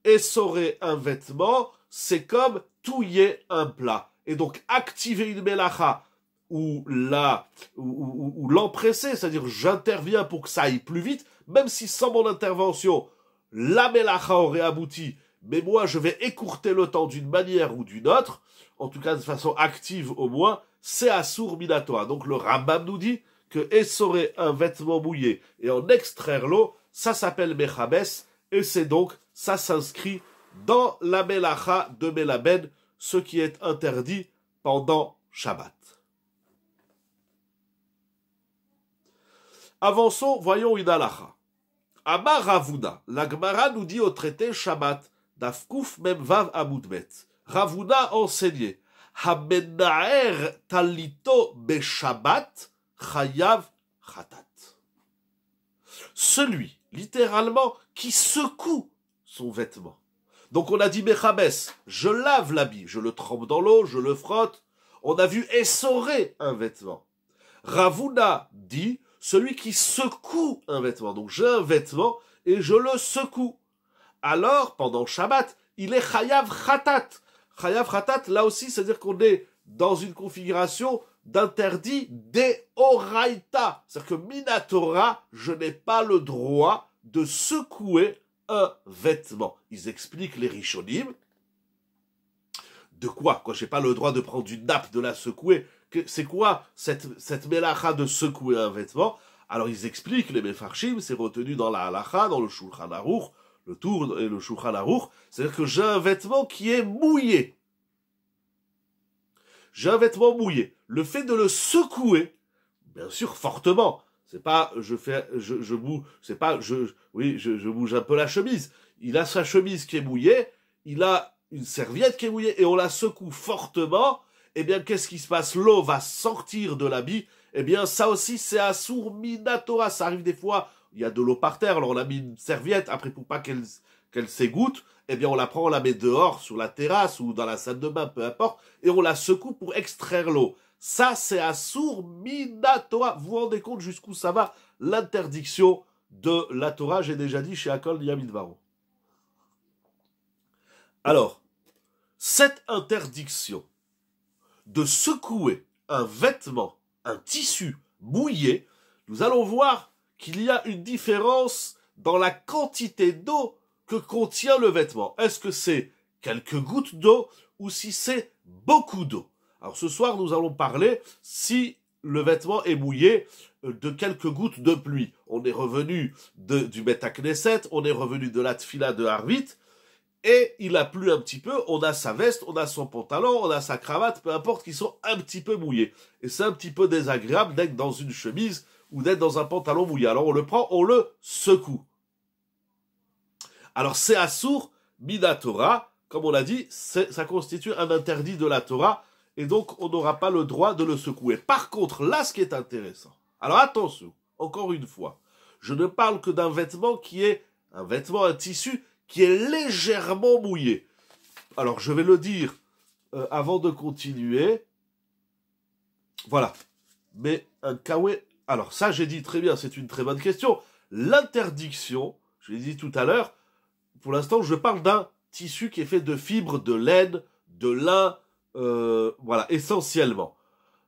essorer un vêtement, c'est comme touiller un plat et donc activer une melacha ou la ou, l'empresser, c'est-à-dire j'interviens pour que ça aille plus vite, même si sans mon intervention, la melacha aurait abouti, mais moi je vais écourter le temps d'une manière ou d'une autre, en tout cas de façon active au moins, c'est assour minatoire. Donc le Rambam nous dit que essorer un vêtement mouillé et en extraire l'eau, ça s'appelle mechabes, et c'est donc, ça s'inscrit dans la melacha de Melaben, ce qui est interdit pendant Shabbat. Avançons, voyons une halacha. Amar Ravuna, l'Agmara nous dit au traité Shabbat, Dafkouf Memvav Amoudbet. Ravuna enseignait, Hamenaer Talito shabbat Chayav Khatat. Celui, littéralement, qui secoue son vêtement. Donc on a dit Mechabes, je lave l'habit, je le trempe dans l'eau, je le frotte. On a vu essorer un vêtement. Ravuna dit, celui qui secoue un vêtement. Donc j'ai un vêtement et je le secoue. Alors, pendant Shabbat, il est Chayav Khatat. Chayav Khatat, là aussi, c'est-à-dire qu'on est dans une configuration d'interdit des oraita. C'est-à-dire que Minatora, je n'ai pas le droit de secouer un vêtement. Ils expliquent les Rishonim. De quoi Je n'ai pas le droit de prendre une nappe, de la secouer, c'est quoi cette, cette mélacha de secouer un vêtement Alors ils expliquent, les Mefarshim, c'est retenu dans la halacha, dans le Shulchan Aruch, le tour et le Shulchan Aruch, c'est-à-dire que j'ai un vêtement qui est mouillé. J'ai un vêtement mouillé. Le fait de le secouer, bien sûr fortement, c'est pas je fais je, bouge, c'est pas je oui, je, bouge un peu la chemise. Il a sa chemise qui est mouillée, il a une serviette qui est mouillée et on la secoue fortement, eh bien qu'est-ce qui se passe L'eau va sortir de l'habit. Eh bien ça aussi c'est à ça arrive des fois, il y a de l'eau par terre, alors on a mis une serviette après pour pas qu'elle qu'elle s'égoutte, eh bien on la prend, on la met dehors sur la terrasse ou dans la salle de bain, peu importe, et on la secoue pour extraire l'eau. Ça, c'est à Vous vous rendez compte jusqu'où ça va L'interdiction de la Torah, j'ai déjà dit chez Akol Yamidvaro. Alors, cette interdiction de secouer un vêtement, un tissu mouillé, nous allons voir qu'il y a une différence dans la quantité d'eau que contient le vêtement. Est-ce que c'est quelques gouttes d'eau ou si c'est beaucoup d'eau alors ce soir, nous allons parler, si le vêtement est mouillé, euh, de quelques gouttes de pluie. On est revenu de, du Betakneset, on est revenu de la Tfila de Harvit, et il a plu un petit peu, on a sa veste, on a son pantalon, on a sa cravate, peu importe, qui sont un petit peu mouillés. Et c'est un petit peu désagréable d'être dans une chemise ou d'être dans un pantalon mouillé. Alors on le prend, on le secoue. Alors c'est assour, Mina Torah, comme on l'a dit, ça constitue un interdit de la Torah, et donc on n'aura pas le droit de le secouer. Par contre, là, ce qui est intéressant, alors attention, encore une fois, je ne parle que d'un vêtement qui est un vêtement, un tissu qui est légèrement mouillé. Alors je vais le dire euh, avant de continuer. Voilà. Mais un kawé. Alors ça, j'ai dit très bien, c'est une très bonne question. L'interdiction, je l'ai dit tout à l'heure, pour l'instant, je parle d'un tissu qui est fait de fibres de laine, de lin, euh, voilà, essentiellement.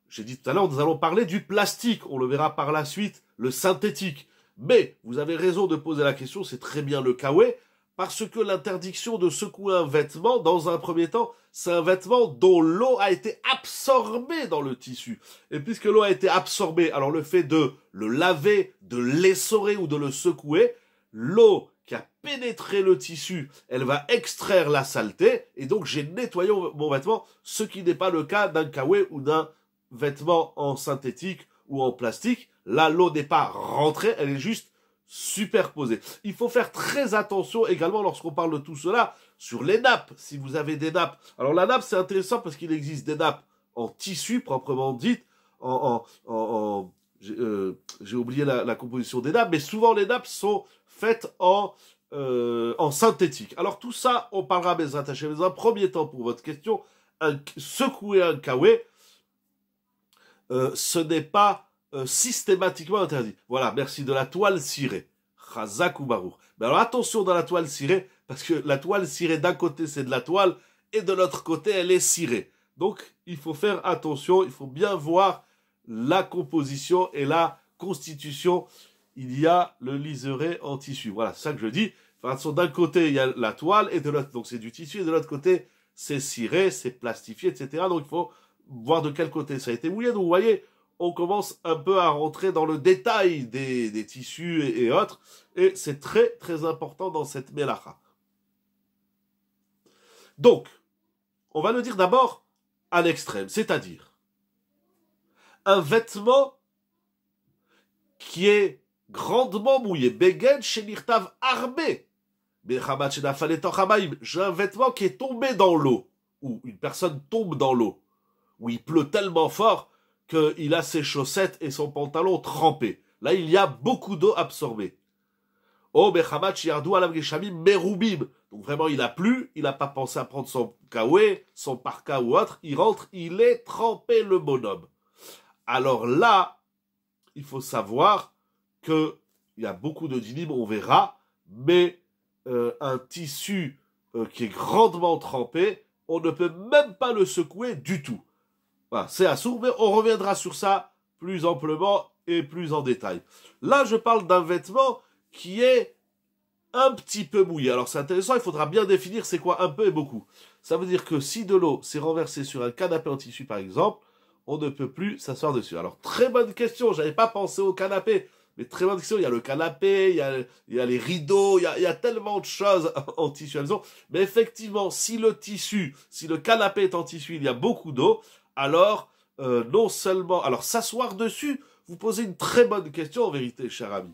J'ai dit tout à l'heure, nous allons parler du plastique, on le verra par la suite, le synthétique. Mais vous avez raison de poser la question, c'est très bien le kawé, parce que l'interdiction de secouer un vêtement, dans un premier temps, c'est un vêtement dont l'eau a été absorbée dans le tissu. Et puisque l'eau a été absorbée, alors le fait de le laver, de l'essorer ou de le secouer, l'eau qui a pénétré le tissu, elle va extraire la saleté, et donc j'ai nettoyé mon vêtement, ce qui n'est pas le cas d'un kawé ou d'un vêtement en synthétique ou en plastique. Là, l'eau n'est pas rentrée, elle est juste superposée. Il faut faire très attention également lorsqu'on parle de tout cela sur les nappes, si vous avez des nappes. Alors la nappe, c'est intéressant parce qu'il existe des nappes en tissu proprement dites, en, en, en euh, j'ai oublié la, composition des nappes, mais souvent les nappes sont faites euh, en, synthétique. Alors tout ça, on parlera mes attachés. Mais un premier temps pour votre question, secouer un kawé, euh, ce n'est pas systématiquement interdit. Voilà, merci de la toile cirée. Khazak Mais alors attention dans la toile cirée, parce que la toile cirée d'un côté c'est de la toile, et de l'autre côté elle est cirée. Donc il faut faire attention, il faut bien voir la composition et la constitution. Il y a le liseré en tissu. Voilà, c'est ça que je dis. Enfin, d'un côté, il y a la toile, et de l'autre, donc c'est du tissu, et de l'autre côté, c'est ciré, c'est plastifié, etc. Donc il faut voir de quel côté ça a été mouillé. Donc vous voyez, on commence un peu à rentrer dans le détail des, tissus et, autres, et c'est très très important dans cette mélacha. Donc, on va le dire d'abord à l'extrême, c'est-à-dire un vêtement qui est grandement mouillé. Beged chez Mirtav, armé. J'ai un vêtement qui est tombé dans l'eau, ou une personne tombe dans l'eau, où il pleut tellement fort qu'il a ses chaussettes et son pantalon trempés. Là, il y a beaucoup d'eau absorbée. Oh, Merubim. Donc vraiment, il a plu, il n'a pas pensé à prendre son kawé, son parka ou autre, il rentre, il est trempé le bonhomme alors là, il faut savoir qu'il y a beaucoup de libres on verra, mais euh, un tissu euh, qui est grandement trempé, on ne peut même pas le secouer du tout. Voilà, c'est assourd, mais on reviendra sur ça plus amplement et plus en détail. Là, je parle d'un vêtement qui est un petit peu mouillé. Alors c'est intéressant, il faudra bien définir c'est quoi un peu et beaucoup. Ça veut dire que si de l'eau s'est renversée sur un canapé en tissu par exemple, on ne peut plus s'asseoir dessus. Alors, très bonne question, j'avais pas pensé au canapé. Mais très bonne question, il y a le canapé, il y a, les rideaux, il y a, tellement de choses en tissu à Mais effectivement, si le tissu, si le canapé est en tissu, il y a beaucoup d'eau, alors euh, non seulement... Alors s'asseoir dessus, vous posez une très bonne question en vérité, cher ami.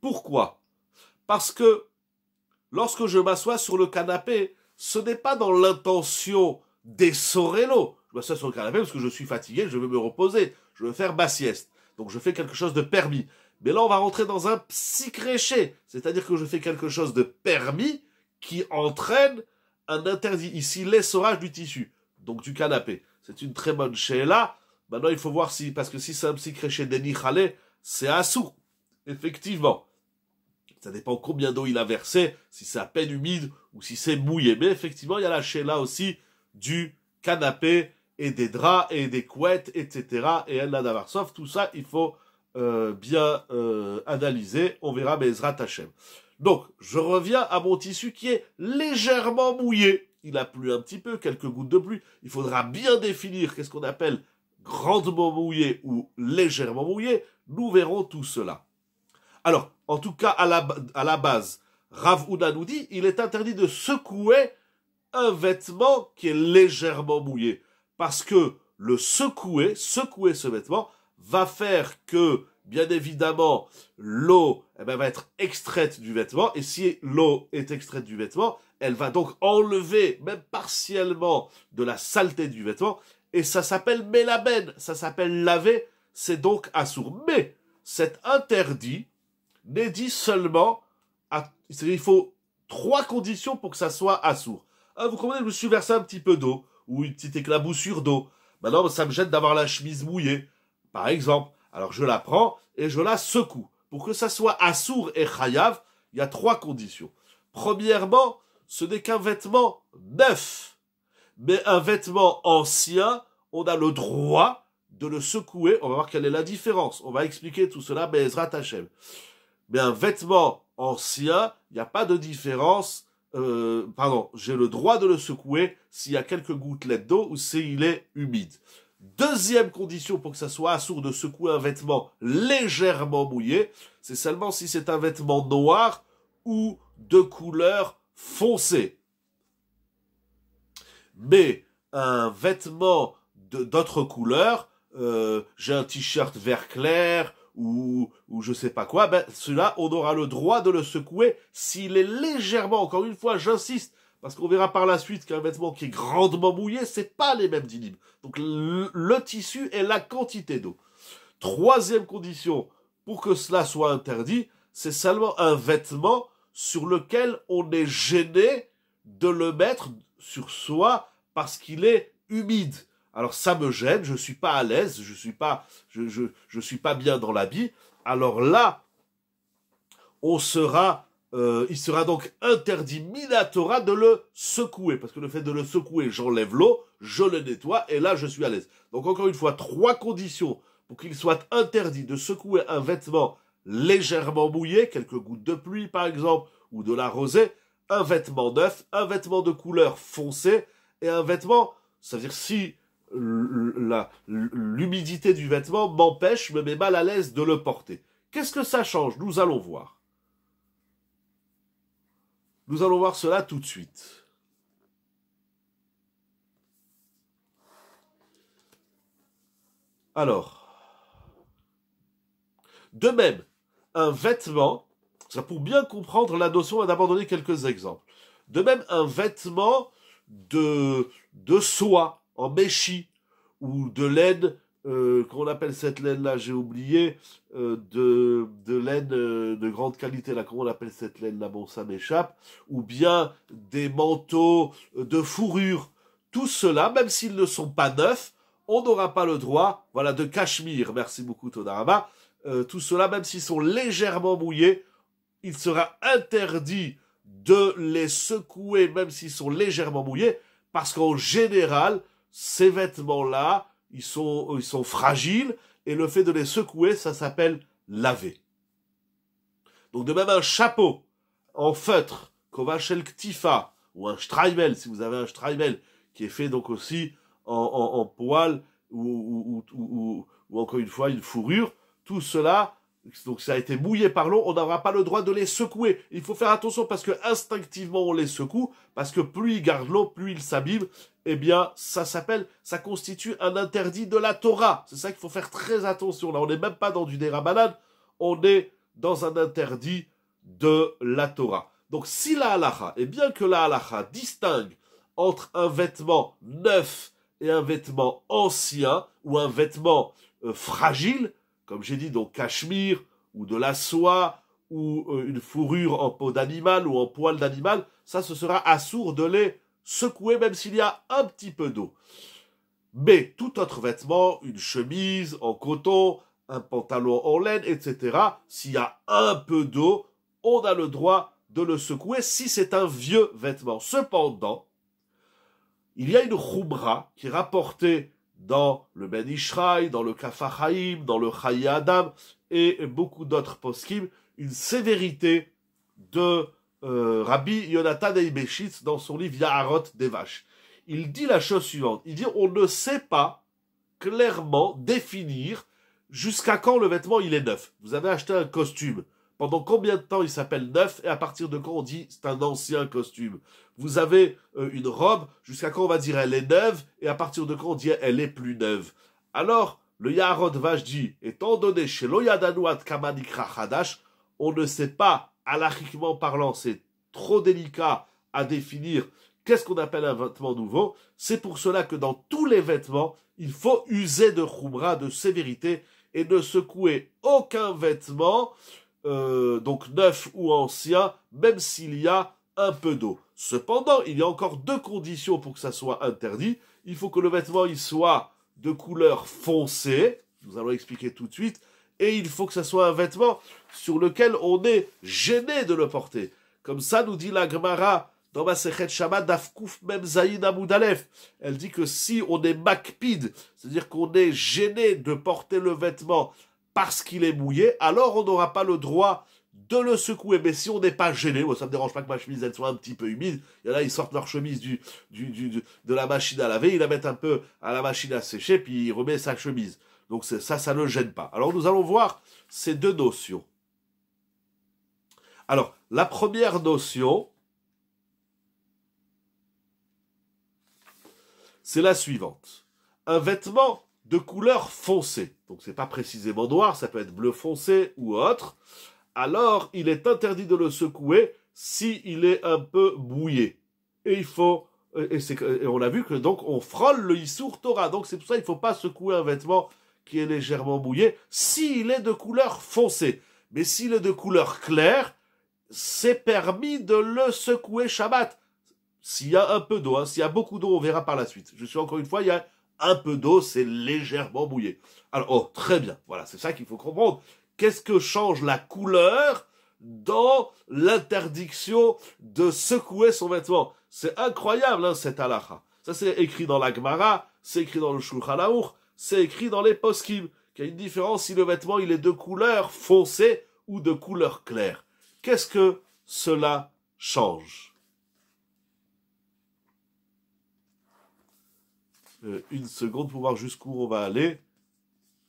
Pourquoi Parce que lorsque je m'assois sur le canapé, ce n'est pas dans l'intention des Sorello. Je m'assois sur le canapé parce que je suis fatigué, je veux me reposer, je veux faire ma sieste. Donc je fais quelque chose de permis. Mais là, on va rentrer dans un psychréché, c'est-à-dire que je fais quelque chose de permis qui entraîne un interdit. Ici, l'essorage du tissu, donc du canapé. C'est une très bonne là. Maintenant, il faut voir si, parce que si c'est un psychréché dénichalé, c'est à Effectivement. Ça dépend combien d'eau il a versé, si c'est à peine humide ou si c'est mouillé. Mais effectivement, il y a la là aussi du canapé et des draps et des couettes, etc. Et elle la Sauf tout ça, il faut euh, bien euh, analyser. On verra ben, mes Donc, je reviens à mon tissu qui est légèrement mouillé. Il a plu un petit peu, quelques gouttes de pluie. Il faudra bien définir qu'est-ce qu'on appelle grandement mouillé ou légèrement mouillé. Nous verrons tout cela. Alors, en tout cas, à la, à la base, Rav Houda nous dit, il est interdit de secouer un vêtement qui est légèrement mouillé. Parce que le secouer, secouer ce vêtement, va faire que, bien évidemment, l'eau eh ben, va être extraite du vêtement. Et si l'eau est extraite du vêtement, elle va donc enlever, même partiellement, de la saleté du vêtement. Et ça s'appelle mélabène, ça s'appelle laver, c'est donc assourd. Mais cet interdit n'est dit seulement à... Il faut trois conditions pour que ça soit assourd. Ah, vous comprenez, je me suis versé un petit peu d'eau, ou une petite éclaboussure d'eau. Maintenant, ça me gêne d'avoir la chemise mouillée, par exemple. Alors je la prends et je la secoue. Pour que ça soit assour et chayav, il y a trois conditions. Premièrement, ce n'est qu'un vêtement neuf. Mais un vêtement ancien, on a le droit de le secouer. On va voir quelle est la différence. On va expliquer tout cela, Ezra Tachem. Mais un vêtement ancien, il n'y a pas de différence euh, pardon, j'ai le droit de le secouer s'il y a quelques gouttelettes d'eau ou s'il est humide. Deuxième condition pour que ça soit assourd de secouer un vêtement légèrement mouillé, c'est seulement si c'est un vêtement noir ou de couleur foncée. Mais un vêtement d'autre couleur, euh, j'ai un t-shirt vert clair, ou, ou je sais pas quoi, ben, on aura le droit de le secouer s'il est légèrement, encore une fois, j'insiste, parce qu'on verra par la suite qu'un vêtement qui est grandement mouillé, c'est pas les mêmes dynimes. Donc le, le tissu et la quantité d'eau. Troisième condition pour que cela soit interdit, c'est seulement un vêtement sur lequel on est gêné de le mettre sur soi parce qu'il est humide. Alors ça me gêne, je ne suis pas à l'aise, je suis pas, je, je, je suis pas bien dans l'habit. Alors là, on sera, euh, il sera donc interdit minatora de le secouer, parce que le fait de le secouer, j'enlève l'eau, je le nettoie et là je suis à l'aise. Donc encore une fois, trois conditions pour qu'il soit interdit de secouer un vêtement légèrement mouillé, quelques gouttes de pluie par exemple, ou de la rosée, un vêtement neuf, un vêtement de couleur foncée et un vêtement, ça veut dire si l'humidité du vêtement m'empêche, me met mal à l'aise de le porter. Qu'est-ce que ça change Nous allons voir. Nous allons voir cela tout de suite. Alors, de même, un vêtement, ça pour bien comprendre la notion, on donner quelques exemples. De même, un vêtement de, de soie, en méchis, ou de laine, euh, qu'on appelle cette laine-là, j'ai oublié, euh, de, de laine euh, de grande qualité, là, comment on appelle cette laine-là, bon, ça m'échappe, ou bien des manteaux de fourrure, tout cela, même s'ils ne sont pas neufs, on n'aura pas le droit, voilà, de cachemire, merci beaucoup Todarama, tout cela, même s'ils sont légèrement mouillés, il sera interdit de les secouer, même s'ils sont légèrement mouillés, parce qu'en général, ces vêtements-là, ils sont, ils sont fragiles, et le fait de les secouer, ça s'appelle laver. Donc de même un chapeau en feutre comme un ou un streimel, si vous avez un streimel, qui est fait donc aussi en, en, poil, ou, encore une fois une fourrure, tout cela, donc ça a été mouillé par l'eau, on n'aura pas le droit de les secouer. Il faut faire attention parce que instinctivement on les secoue, parce que plus ils gardent l'eau, plus ils s'abîment, eh bien, ça s'appelle, ça constitue un interdit de la Torah. C'est ça qu'il faut faire très attention. Là, on n'est même pas dans du dérabanan, on est dans un interdit de la Torah. Donc, si la halacha, et bien que la halacha distingue entre un vêtement neuf et un vêtement ancien, ou un vêtement euh, fragile, comme j'ai dit, donc cachemire, ou de la soie, ou euh, une fourrure en peau d'animal, ou en poil d'animal, ça, ce sera assourd de lait secouer même s'il y a un petit peu d'eau. Mais tout autre vêtement, une chemise en coton, un pantalon en laine, etc., s'il y a un peu d'eau, on a le droit de le secouer si c'est un vieux vêtement. Cependant, il y a une khumra qui est rapportée dans le Ben Ishraï, dans le Kafahaïm, dans le Chayi Adam et beaucoup d'autres poskim, une sévérité de euh, Rabbi Yonatan Eibeshit dans son livre Yaharot des vaches. Il dit la chose suivante. Il dit on ne sait pas clairement définir jusqu'à quand le vêtement il est neuf. Vous avez acheté un costume. Pendant combien de temps il s'appelle neuf et à partir de quand on dit c'est un ancien costume. Vous avez euh, une robe jusqu'à quand on va dire elle est neuve et à partir de quand on dit elle est plus neuve. Alors le Yaharot vache dit étant donné chez l'Oyadanouat Kamanikra Hadash, on ne sait pas Alarchiquement parlant, c'est trop délicat à définir qu'est-ce qu'on appelle un vêtement nouveau. C'est pour cela que dans tous les vêtements, il faut user de roubras de sévérité, et ne secouer aucun vêtement, euh, donc neuf ou ancien, même s'il y a un peu d'eau. Cependant, il y a encore deux conditions pour que ça soit interdit. Il faut que le vêtement il soit de couleur foncée, nous allons expliquer tout de suite, et il faut que ce soit un vêtement sur lequel on est gêné de le porter. Comme ça nous dit la Gemara dans ma d'Afkouf même Zaïd Amoudalef. Elle dit que si on est makpid, c'est-à-dire qu'on est gêné de porter le vêtement parce qu'il est mouillé, alors on n'aura pas le droit de le secouer. Mais si on n'est pas gêné, moi ça me dérange pas que ma chemise elle soit un petit peu humide. Il y en a, ils sortent leur chemise du, de la machine à laver, ils la mettent un peu à la machine à sécher, puis ils remettent sa chemise. Donc ça, ça ne gêne pas. Alors nous allons voir ces deux notions. Alors, la première notion, c'est la suivante. Un vêtement de couleur foncée, donc ce n'est pas précisément noir, ça peut être bleu foncé ou autre, alors il est interdit de le secouer si est un peu bouillé. Et il faut et, on a vu que donc on frôle le Issour Torah. Donc c'est pour ça qu'il ne faut pas secouer un vêtement qui est légèrement mouillé, s'il est de couleur foncée. Mais s'il est de couleur claire, c'est permis de le secouer Shabbat. S'il y a un peu d'eau, hein, s'il y a beaucoup d'eau, on verra par la suite. Je suis encore une fois, il y a un peu d'eau, c'est légèrement mouillé. Alors, oh, très bien. Voilà, c'est ça qu'il faut comprendre. Qu'est-ce que change la couleur dans l'interdiction de secouer son vêtement C'est incroyable, hein, cette halakha. Ça, c'est écrit dans la Gemara, c'est écrit dans le Shulchan Aruch, c'est écrit dans les poskim qu'il y a une différence si le vêtement il est de couleur foncée ou de couleur claire. Qu'est-ce que cela change euh, Une seconde pour voir jusqu'où on va aller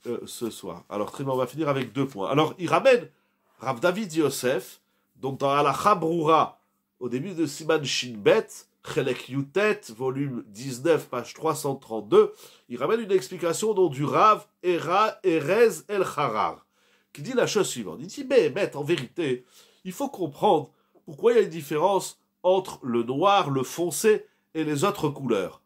euh, ce soir. Alors très bien, on va finir avec deux points. Alors il ramène Rav David Yosef, donc dans la au début de Siman Shinbet, Chelek Yutet, volume 19, page 332, il ramène une explication dont du Rav Era Erez El Harar, qui dit la chose suivante. Il dit, mais maître, en vérité, il faut comprendre pourquoi il y a une différence entre le noir, le foncé et les autres couleurs.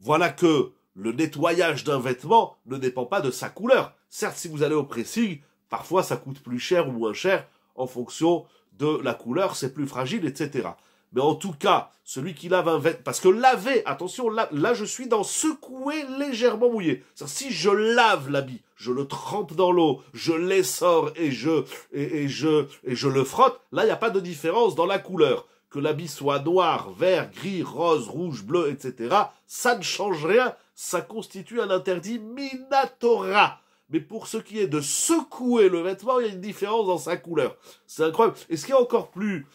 Voilà que le nettoyage d'un vêtement ne dépend pas de sa couleur. Certes, si vous allez au pressing, parfois ça coûte plus cher ou moins cher en fonction de la couleur, c'est plus fragile, etc. Mais en tout cas, celui qui lave un vêtement, parce que laver, attention, là, là je suis dans secouer légèrement mouillé. Si je lave l'habit, je le trempe dans l'eau, je l'essore et je et, et, je et je le frotte, là il n'y a pas de différence dans la couleur. Que l'habit soit noir, vert, gris, rose, rouge, bleu, etc., ça ne change rien. Ça constitue un interdit minatora. Mais pour ce qui est de secouer le vêtement, il y a une différence dans sa couleur. C'est incroyable. Et ce qui est encore plus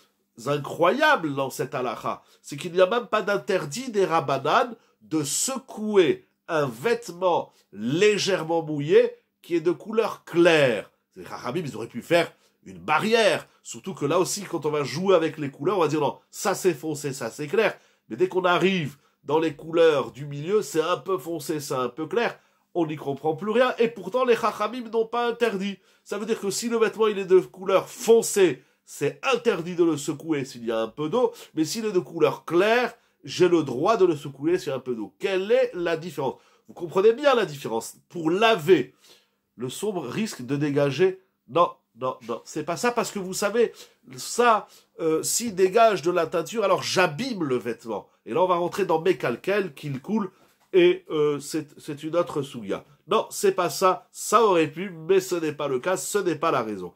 Incroyable dans cet halakha, c'est qu'il n'y a même pas d'interdit des rabananes de secouer un vêtement légèrement mouillé qui est de couleur claire. Les Rahamim, ils auraient pu faire une barrière. Surtout que là aussi, quand on va jouer avec les couleurs, on va dire non, ça c'est foncé, ça c'est clair. Mais dès qu'on arrive dans les couleurs du milieu, c'est un peu foncé, c'est un peu clair. On n'y comprend plus rien. Et pourtant, les Rahamim n'ont pas interdit. Ça veut dire que si le vêtement il est de couleur foncée c'est interdit de le secouer s'il y a un peu d'eau, mais s'il est de couleur claire, j'ai le droit de le secouer s'il y a un peu d'eau. Quelle est la différence Vous comprenez bien la différence. Pour laver, le sombre risque de dégager. Non, non, non, c'est pas ça parce que vous savez, ça, si euh, s'il dégage de la teinture, alors j'abîme le vêtement. Et là, on va rentrer dans mes calquels, qu'il coule, et euh, c'est une autre souillade. Non, c'est pas ça, ça aurait pu, mais ce n'est pas le cas, ce n'est pas la raison.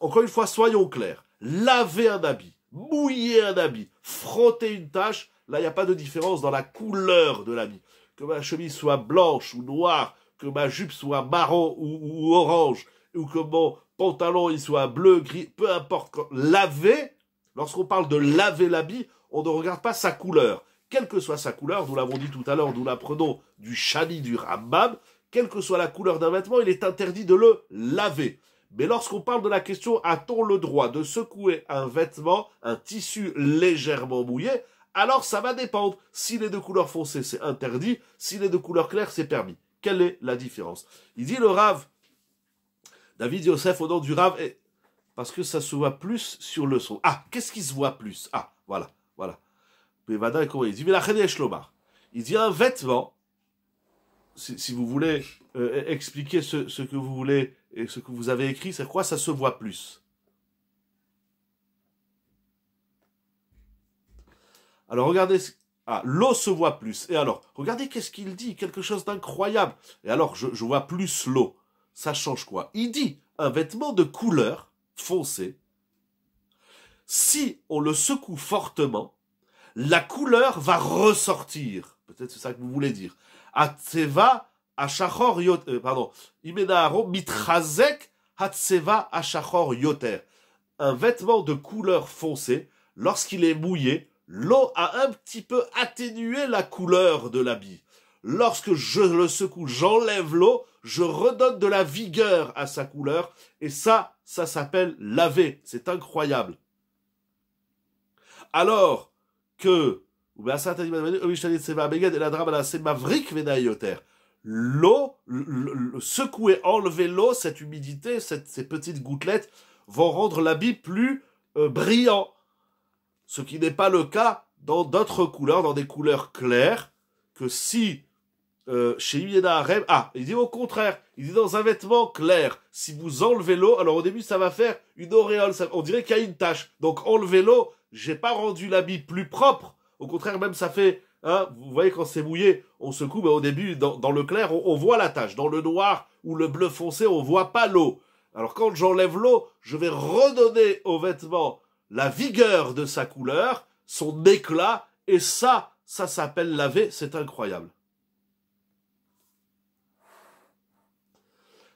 Encore une fois, soyons clairs. Laver un habit, mouiller un habit, frotter une tache, là, il n'y a pas de différence dans la couleur de l'habit. Que ma chemise soit blanche ou noire, que ma jupe soit marron ou, orange, ou que mon pantalon soit bleu, gris, peu importe. Laver, lorsqu'on parle de laver l'habit, on ne regarde pas sa couleur. Quelle que soit sa couleur, nous l'avons dit tout à l'heure, nous l'apprenons du chali du Rambam, quelle que soit la couleur d'un vêtement, il est interdit de le laver. Mais lorsqu'on parle de la question a-t-on le droit de secouer un vêtement, un tissu légèrement mouillé, alors ça va dépendre. S'il est de couleur foncée, c'est interdit. S'il est de couleur claire, c'est permis. Quelle est la différence Il dit le rave. David Yosef au nom du rave est... Parce que ça se voit plus sur le son. Ah, qu'est-ce qui se voit plus Ah, voilà, voilà. Il dit, Il dit un vêtement, si, si vous voulez euh, expliquer ce, ce que vous voulez et ce que vous avez écrit, c'est quoi Ça se voit plus. Alors regardez, ah, l'eau se voit plus. Et alors, regardez qu'est-ce qu'il dit, quelque chose d'incroyable. Et alors, je, vois plus l'eau. Ça change quoi Il dit un vêtement de couleur foncée. Si on le secoue fortement, la couleur va ressortir. Peut-être c'est ça que vous voulez dire. Ateva euh, pardon, Yoter. Un vêtement de couleur foncée, lorsqu'il est mouillé, l'eau a un petit peu atténué la couleur de l'habit. Lorsque je le secoue, j'enlève l'eau, je redonne de la vigueur à sa couleur, et ça, ça s'appelle laver. C'est incroyable. Alors que, l'eau, secouer, enlever l'eau, cette humidité, ces petites gouttelettes vont rendre l'habit plus euh, brillant. Ce qui n'est pas le cas dans d'autres couleurs, dans des couleurs claires, que si euh, chez Yéna Harem, ah, il dit au contraire, il dit dans un vêtement clair, si vous enlevez l'eau, alors au début ça va faire une auréole, on dirait qu'il y a une tache. Donc enlever l'eau, j'ai pas rendu l'habit plus propre, au contraire même ça fait Hein, vous voyez quand c'est mouillé, on secoue, mais au début, dans, le clair, on, voit la tache. Dans le noir ou le bleu foncé, on voit pas l'eau. Alors quand j'enlève l'eau, je vais redonner au vêtement la vigueur de sa couleur, son éclat, et ça, ça s'appelle laver, c'est incroyable.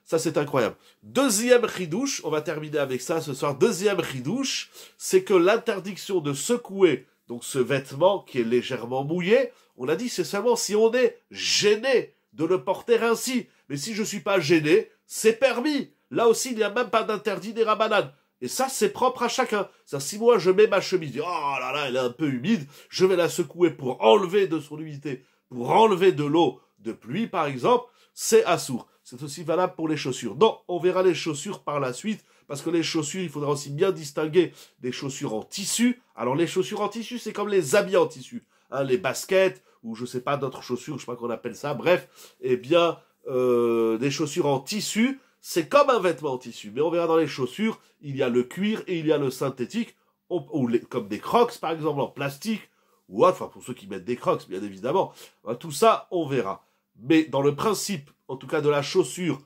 Ça, c'est incroyable. Deuxième ridouche, on va terminer avec ça ce soir. Deuxième ridouche, c'est que l'interdiction de secouer donc ce vêtement qui est légèrement mouillé, on a dit c'est seulement si on est gêné de le porter ainsi. Mais si je ne suis pas gêné, c'est permis. Là aussi, il n'y a même pas d'interdit des rabanades. Et ça, c'est propre à chacun. Ça, si moi je mets ma chemise, oh là là, elle est un peu humide, je vais la secouer pour enlever de son humidité, pour enlever de l'eau de pluie, par exemple, c'est assourd. C'est aussi valable pour les chaussures. Non, on verra les chaussures par la suite parce que les chaussures, il faudra aussi bien distinguer des chaussures en tissu. Alors les chaussures en tissu, c'est comme les habits en tissu, hein, les baskets ou je sais pas d'autres chaussures, je sais pas qu'on appelle ça. Bref, eh bien euh, des chaussures en tissu, c'est comme un vêtement en tissu. Mais on verra dans les chaussures, il y a le cuir et il y a le synthétique, ou comme des crocs par exemple en plastique ou enfin pour ceux qui mettent des crocs, bien évidemment. Hein, tout ça, on verra. Mais dans le principe, en tout cas de la chaussure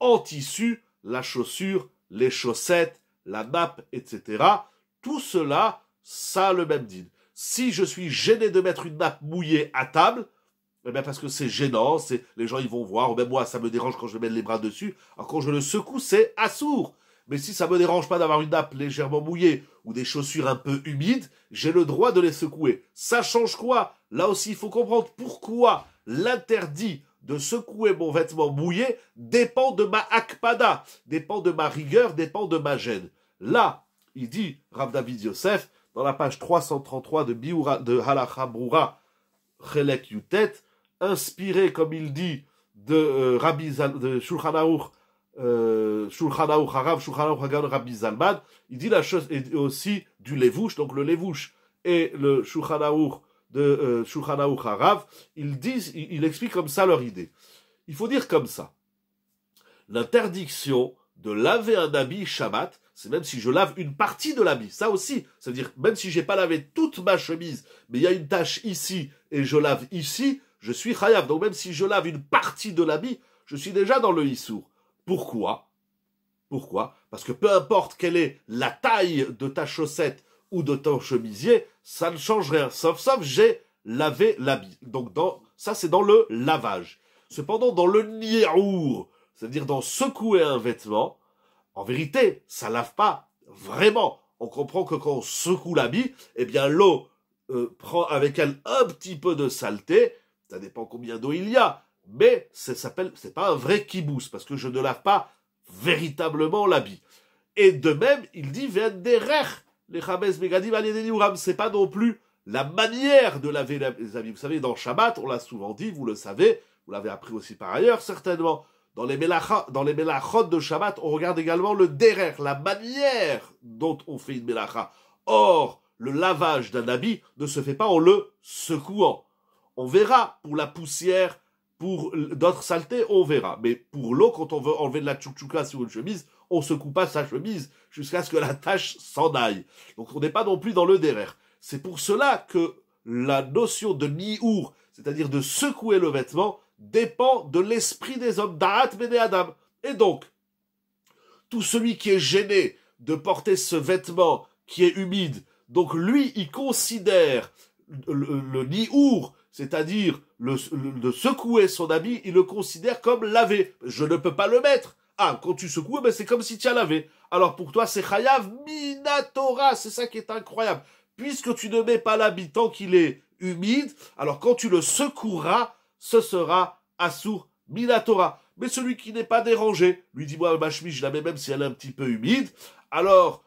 en tissu, la chaussure les chaussettes, la nappe, etc. Tout cela, ça a le même deal. Si je suis gêné de mettre une nappe mouillée à table, eh parce que c'est gênant, c'est les gens ils vont voir, même moi ça me dérange quand je mets les bras dessus, alors quand je le secoue c'est assourd. Mais si ça me dérange pas d'avoir une nappe légèrement mouillée ou des chaussures un peu humides, j'ai le droit de les secouer. Ça change quoi Là aussi il faut comprendre pourquoi l'interdit de secouer mon vêtement mouillé dépend de ma akpada, dépend de ma rigueur, dépend de ma gêne. Là, il dit Rav David Yosef, dans la page 333 de, Biura, de Chelek Yutet, inspiré, comme il dit, de euh, Rabbi Shulchan Aruch, euh, Shulchan Aruch Harav, Shulchan Hagan, Rabbi Zalman, il dit la chose, et aussi du Levouche, donc le Levouche et le Shulchan Aruch, de ou euh, Harav, ils disent, il explique comme ça leur idée. Il faut dire comme ça. L'interdiction de laver un habit Shabbat, c'est même si je lave une partie de l'habit. Ça aussi, c'est-à-dire même si je n'ai pas lavé toute ma chemise, mais il y a une tache ici et je lave ici, je suis chayav. Donc même si je lave une partie de l'habit, je suis déjà dans le issour. Pourquoi Pourquoi Parce que peu importe quelle est la taille de ta chaussette, ou de chemisier, ça ne change rien. Sauf, sauf, j'ai lavé l'habit. Donc, dans, ça, c'est dans le lavage. Cependant, dans le niaour, c'est-à-dire dans secouer un vêtement, en vérité, ça lave pas vraiment. On comprend que quand on secoue l'habit, eh bien, l'eau euh, prend avec elle un petit peu de saleté. Ça dépend combien d'eau il y a. Mais ça s'appelle, c'est pas un vrai kibous, parce que je ne lave pas véritablement l'habit. Et de même, il dit, rares » les Megadim C'est pas non plus la manière de laver les habits. Vous savez, dans Shabbat, on l'a souvent dit, vous le savez, vous l'avez appris aussi par ailleurs, certainement. Dans les, melacha, dans les de Shabbat, on regarde également le derer, la manière dont on fait une melacha. Or, le lavage d'un habit ne se fait pas en le secouant. On verra pour la poussière pour d'autres saletés, on verra. Mais pour l'eau, quand on veut enlever de la tchoukchouka sur une chemise, on se coupe pas sa chemise jusqu'à ce que la tache s'en aille. Donc on n'est pas non plus dans le derrière. C'est pour cela que la notion de niour, c'est-à-dire de secouer le vêtement, dépend de l'esprit des hommes, d'Arat Bene Adam. Et donc, tout celui qui est gêné de porter ce vêtement qui est humide, donc lui, il considère le, le niour c'est-à-dire le, secouer son habit, il le considère comme lavé. Je ne peux pas le mettre. Ah, quand tu secoues, ben c'est comme si tu as lavé. Alors pour toi, c'est chayav minatora, c'est ça qui est incroyable. Puisque tu ne mets pas l'habit tant qu'il est humide, alors quand tu le secoueras, ce sera assur minatora. Mais celui qui n'est pas dérangé, lui dit, moi, ma chemise, je la mets même si elle est un petit peu humide. Alors,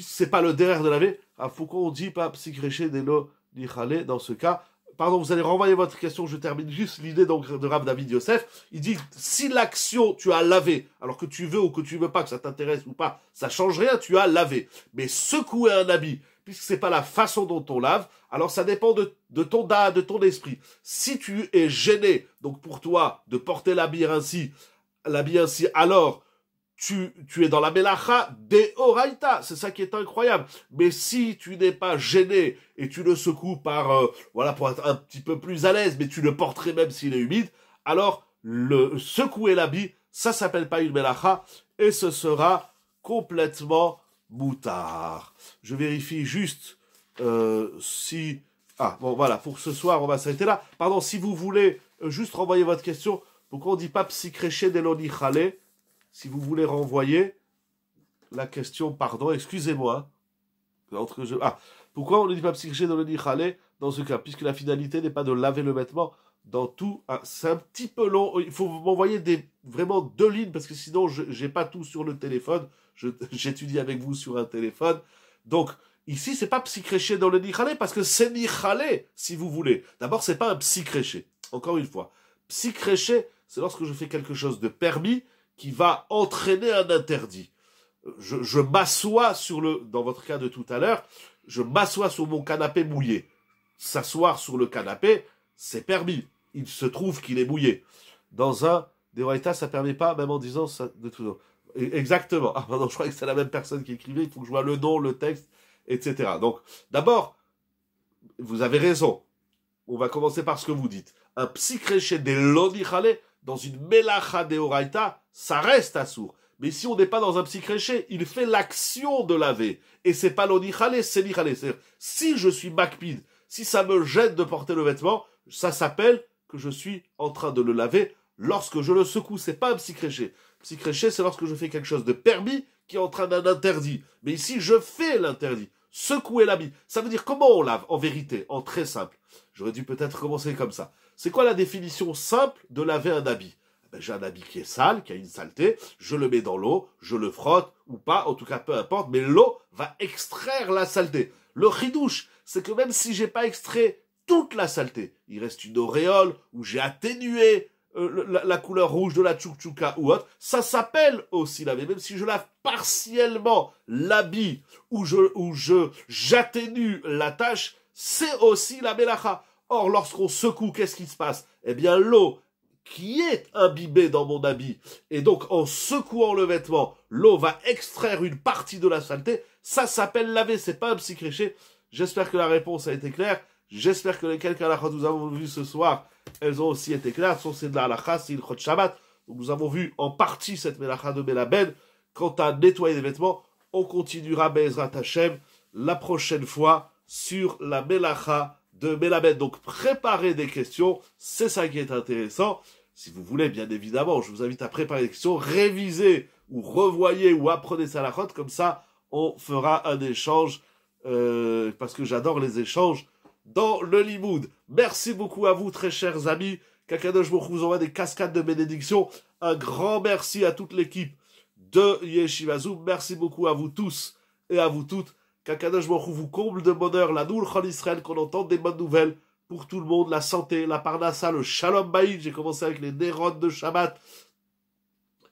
c'est pas le derrière de laver. À ah, Foucault, on dit, pas psychréché des lo khale dans ce cas, pardon, vous allez renvoyer votre question, je termine juste l'idée de Rav David Yosef. Il dit, si l'action, tu as lavé, alors que tu veux ou que tu veux pas, que ça t'intéresse ou pas, ça change rien, tu as lavé. Mais secouer un habit, puisque c'est pas la façon dont on lave, alors ça dépend de, ton da, de ton esprit. Si tu es gêné, donc pour toi, de porter l'habit ainsi, l'habit ainsi, alors tu, tu es dans la melacha de oraita, c'est ça qui est incroyable. Mais si tu n'es pas gêné et tu le secoues par, euh, voilà, pour être un petit peu plus à l'aise, mais tu le porterais même s'il est humide, alors le secouer l'habit, ça s'appelle pas une melacha et ce sera complètement moutard. Je vérifie juste euh, si... Ah, bon, voilà, pour ce soir, on va s'arrêter là. Pardon, si vous voulez euh, juste renvoyer votre question, pourquoi on dit pas psychréché deloni si vous voulez renvoyer la question, pardon, excusez-moi. Ah, pourquoi on ne dit pas psyché, dans le Nihalé, dans ce cas Puisque la finalité n'est pas de laver le vêtement dans tout. C'est un petit peu long. Il faut m'envoyer vraiment deux lignes parce que sinon, je n'ai pas tout sur le téléphone. J'étudie avec vous sur un téléphone. Donc, ici, c'est pas psychréché dans le Nihalé, parce que c'est Nihalé, si vous voulez. D'abord, ce n'est pas un psycréché. Encore une fois. Psychréché, c'est lorsque je fais quelque chose de permis qui va entraîner un interdit. Je, m'assois sur le, dans votre cas de tout à l'heure, je m'assois sur mon canapé mouillé. S'asseoir sur le canapé, c'est permis. Il se trouve qu'il est mouillé. Dans un états, ça permet pas, même en disant ça, de tout. Exactement. Ah, maintenant, je crois que c'est la même personne qui écrivait. Il faut que je vois le nom, le texte, etc. Donc, d'abord, vous avez raison. On va commencer par ce que vous dites. Un psychréché des lonichale, dans une melacha de ça reste sourd Mais si on n'est pas dans un psychréché, il fait l'action de laver. Et c'est pas l'onichale, c'est l'ichale. Si je suis macpide, si ça me gêne de porter le vêtement, ça s'appelle que je suis en train de le laver lorsque je le secoue. C'est pas un psychréché. Psychréché, c'est lorsque je fais quelque chose de permis qui est en train d'un interdit. Mais ici, je fais l'interdit. Secouer l'ami. Ça veut dire comment on lave, en vérité, en très simple. J'aurais dû peut-être commencer comme ça. C'est quoi la définition simple de laver un habit eh ben, J'ai un habit qui est sale, qui a une saleté, je le mets dans l'eau, je le frotte ou pas, en tout cas peu importe, mais l'eau va extraire la saleté. Le ridouche, c'est que même si j'ai pas extrait toute la saleté, il reste une auréole où j'ai atténué euh, la, couleur rouge de la tchouka ou autre, ça s'appelle aussi laver. Même si je lave partiellement l'habit ou je, ou je, j'atténue la tache, c'est aussi la melacha. Or, lorsqu'on secoue, qu'est-ce qui se passe Eh bien, l'eau qui est imbibée dans mon habit, et donc en secouant le vêtement, l'eau va extraire une partie de la saleté, ça s'appelle laver, c'est pas un psychréché. J'espère que la réponse a été claire. J'espère que les quelques halakhas que nous avons vus ce soir, elles ont aussi été claires. Sont c'est de la Shabbat. nous avons vu en partie cette melacha de Melaben. Quant à nettoyer les vêtements, on continuera Bezrat Hashem la prochaine fois sur la melacha de Melamed. Donc préparer des questions, c'est ça qui est intéressant. Si vous voulez, bien évidemment, je vous invite à préparer des questions, réviser ou revoyez ou apprenez ça à la rote, comme ça on fera un échange, euh, parce que j'adore les échanges dans le Limoud. Merci beaucoup à vous, très chers amis. Kakadosh je vous envoie des cascades de bénédictions. Un grand merci à toute l'équipe de Yeshivazu. Merci beaucoup à vous tous et à vous toutes. Qu'Akadosh Baruch vous comble de bonheur, la en Israël, qu'on entende des bonnes nouvelles pour tout le monde, la santé, la parnassa, le shalom baïd, j'ai commencé avec les nérodes de Shabbat,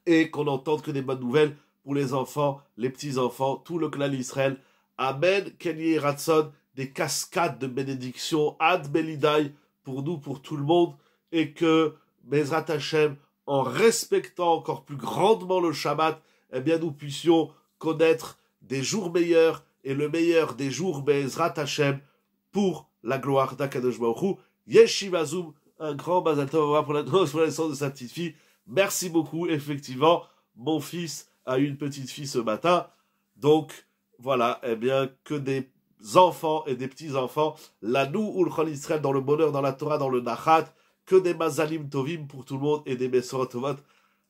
et qu'on entende que des bonnes nouvelles pour les enfants, les petits-enfants, tout le clan Israël. Amen, Kenny Ratson, des cascades de bénédictions, ad belidai, pour nous, pour tout le monde, et que Bezrat Hashem, en respectant encore plus grandement le Shabbat, eh bien, nous puissions connaître des jours meilleurs, et le meilleur des jours, Bezrat Hashem, pour la gloire d'Akadosh Baruch Yeshivazoum, un grand Bazatov pour la naissance de sa petite fille. Merci beaucoup, effectivement, mon fils a une petite fille ce matin. Donc, voilà, eh bien, que des enfants et des petits-enfants, la nous ou Israël dans le bonheur, dans la Torah, dans le Nahat, que des Mazalim Tovim pour tout le monde et des Mesorot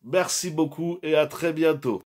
Merci beaucoup et à très bientôt.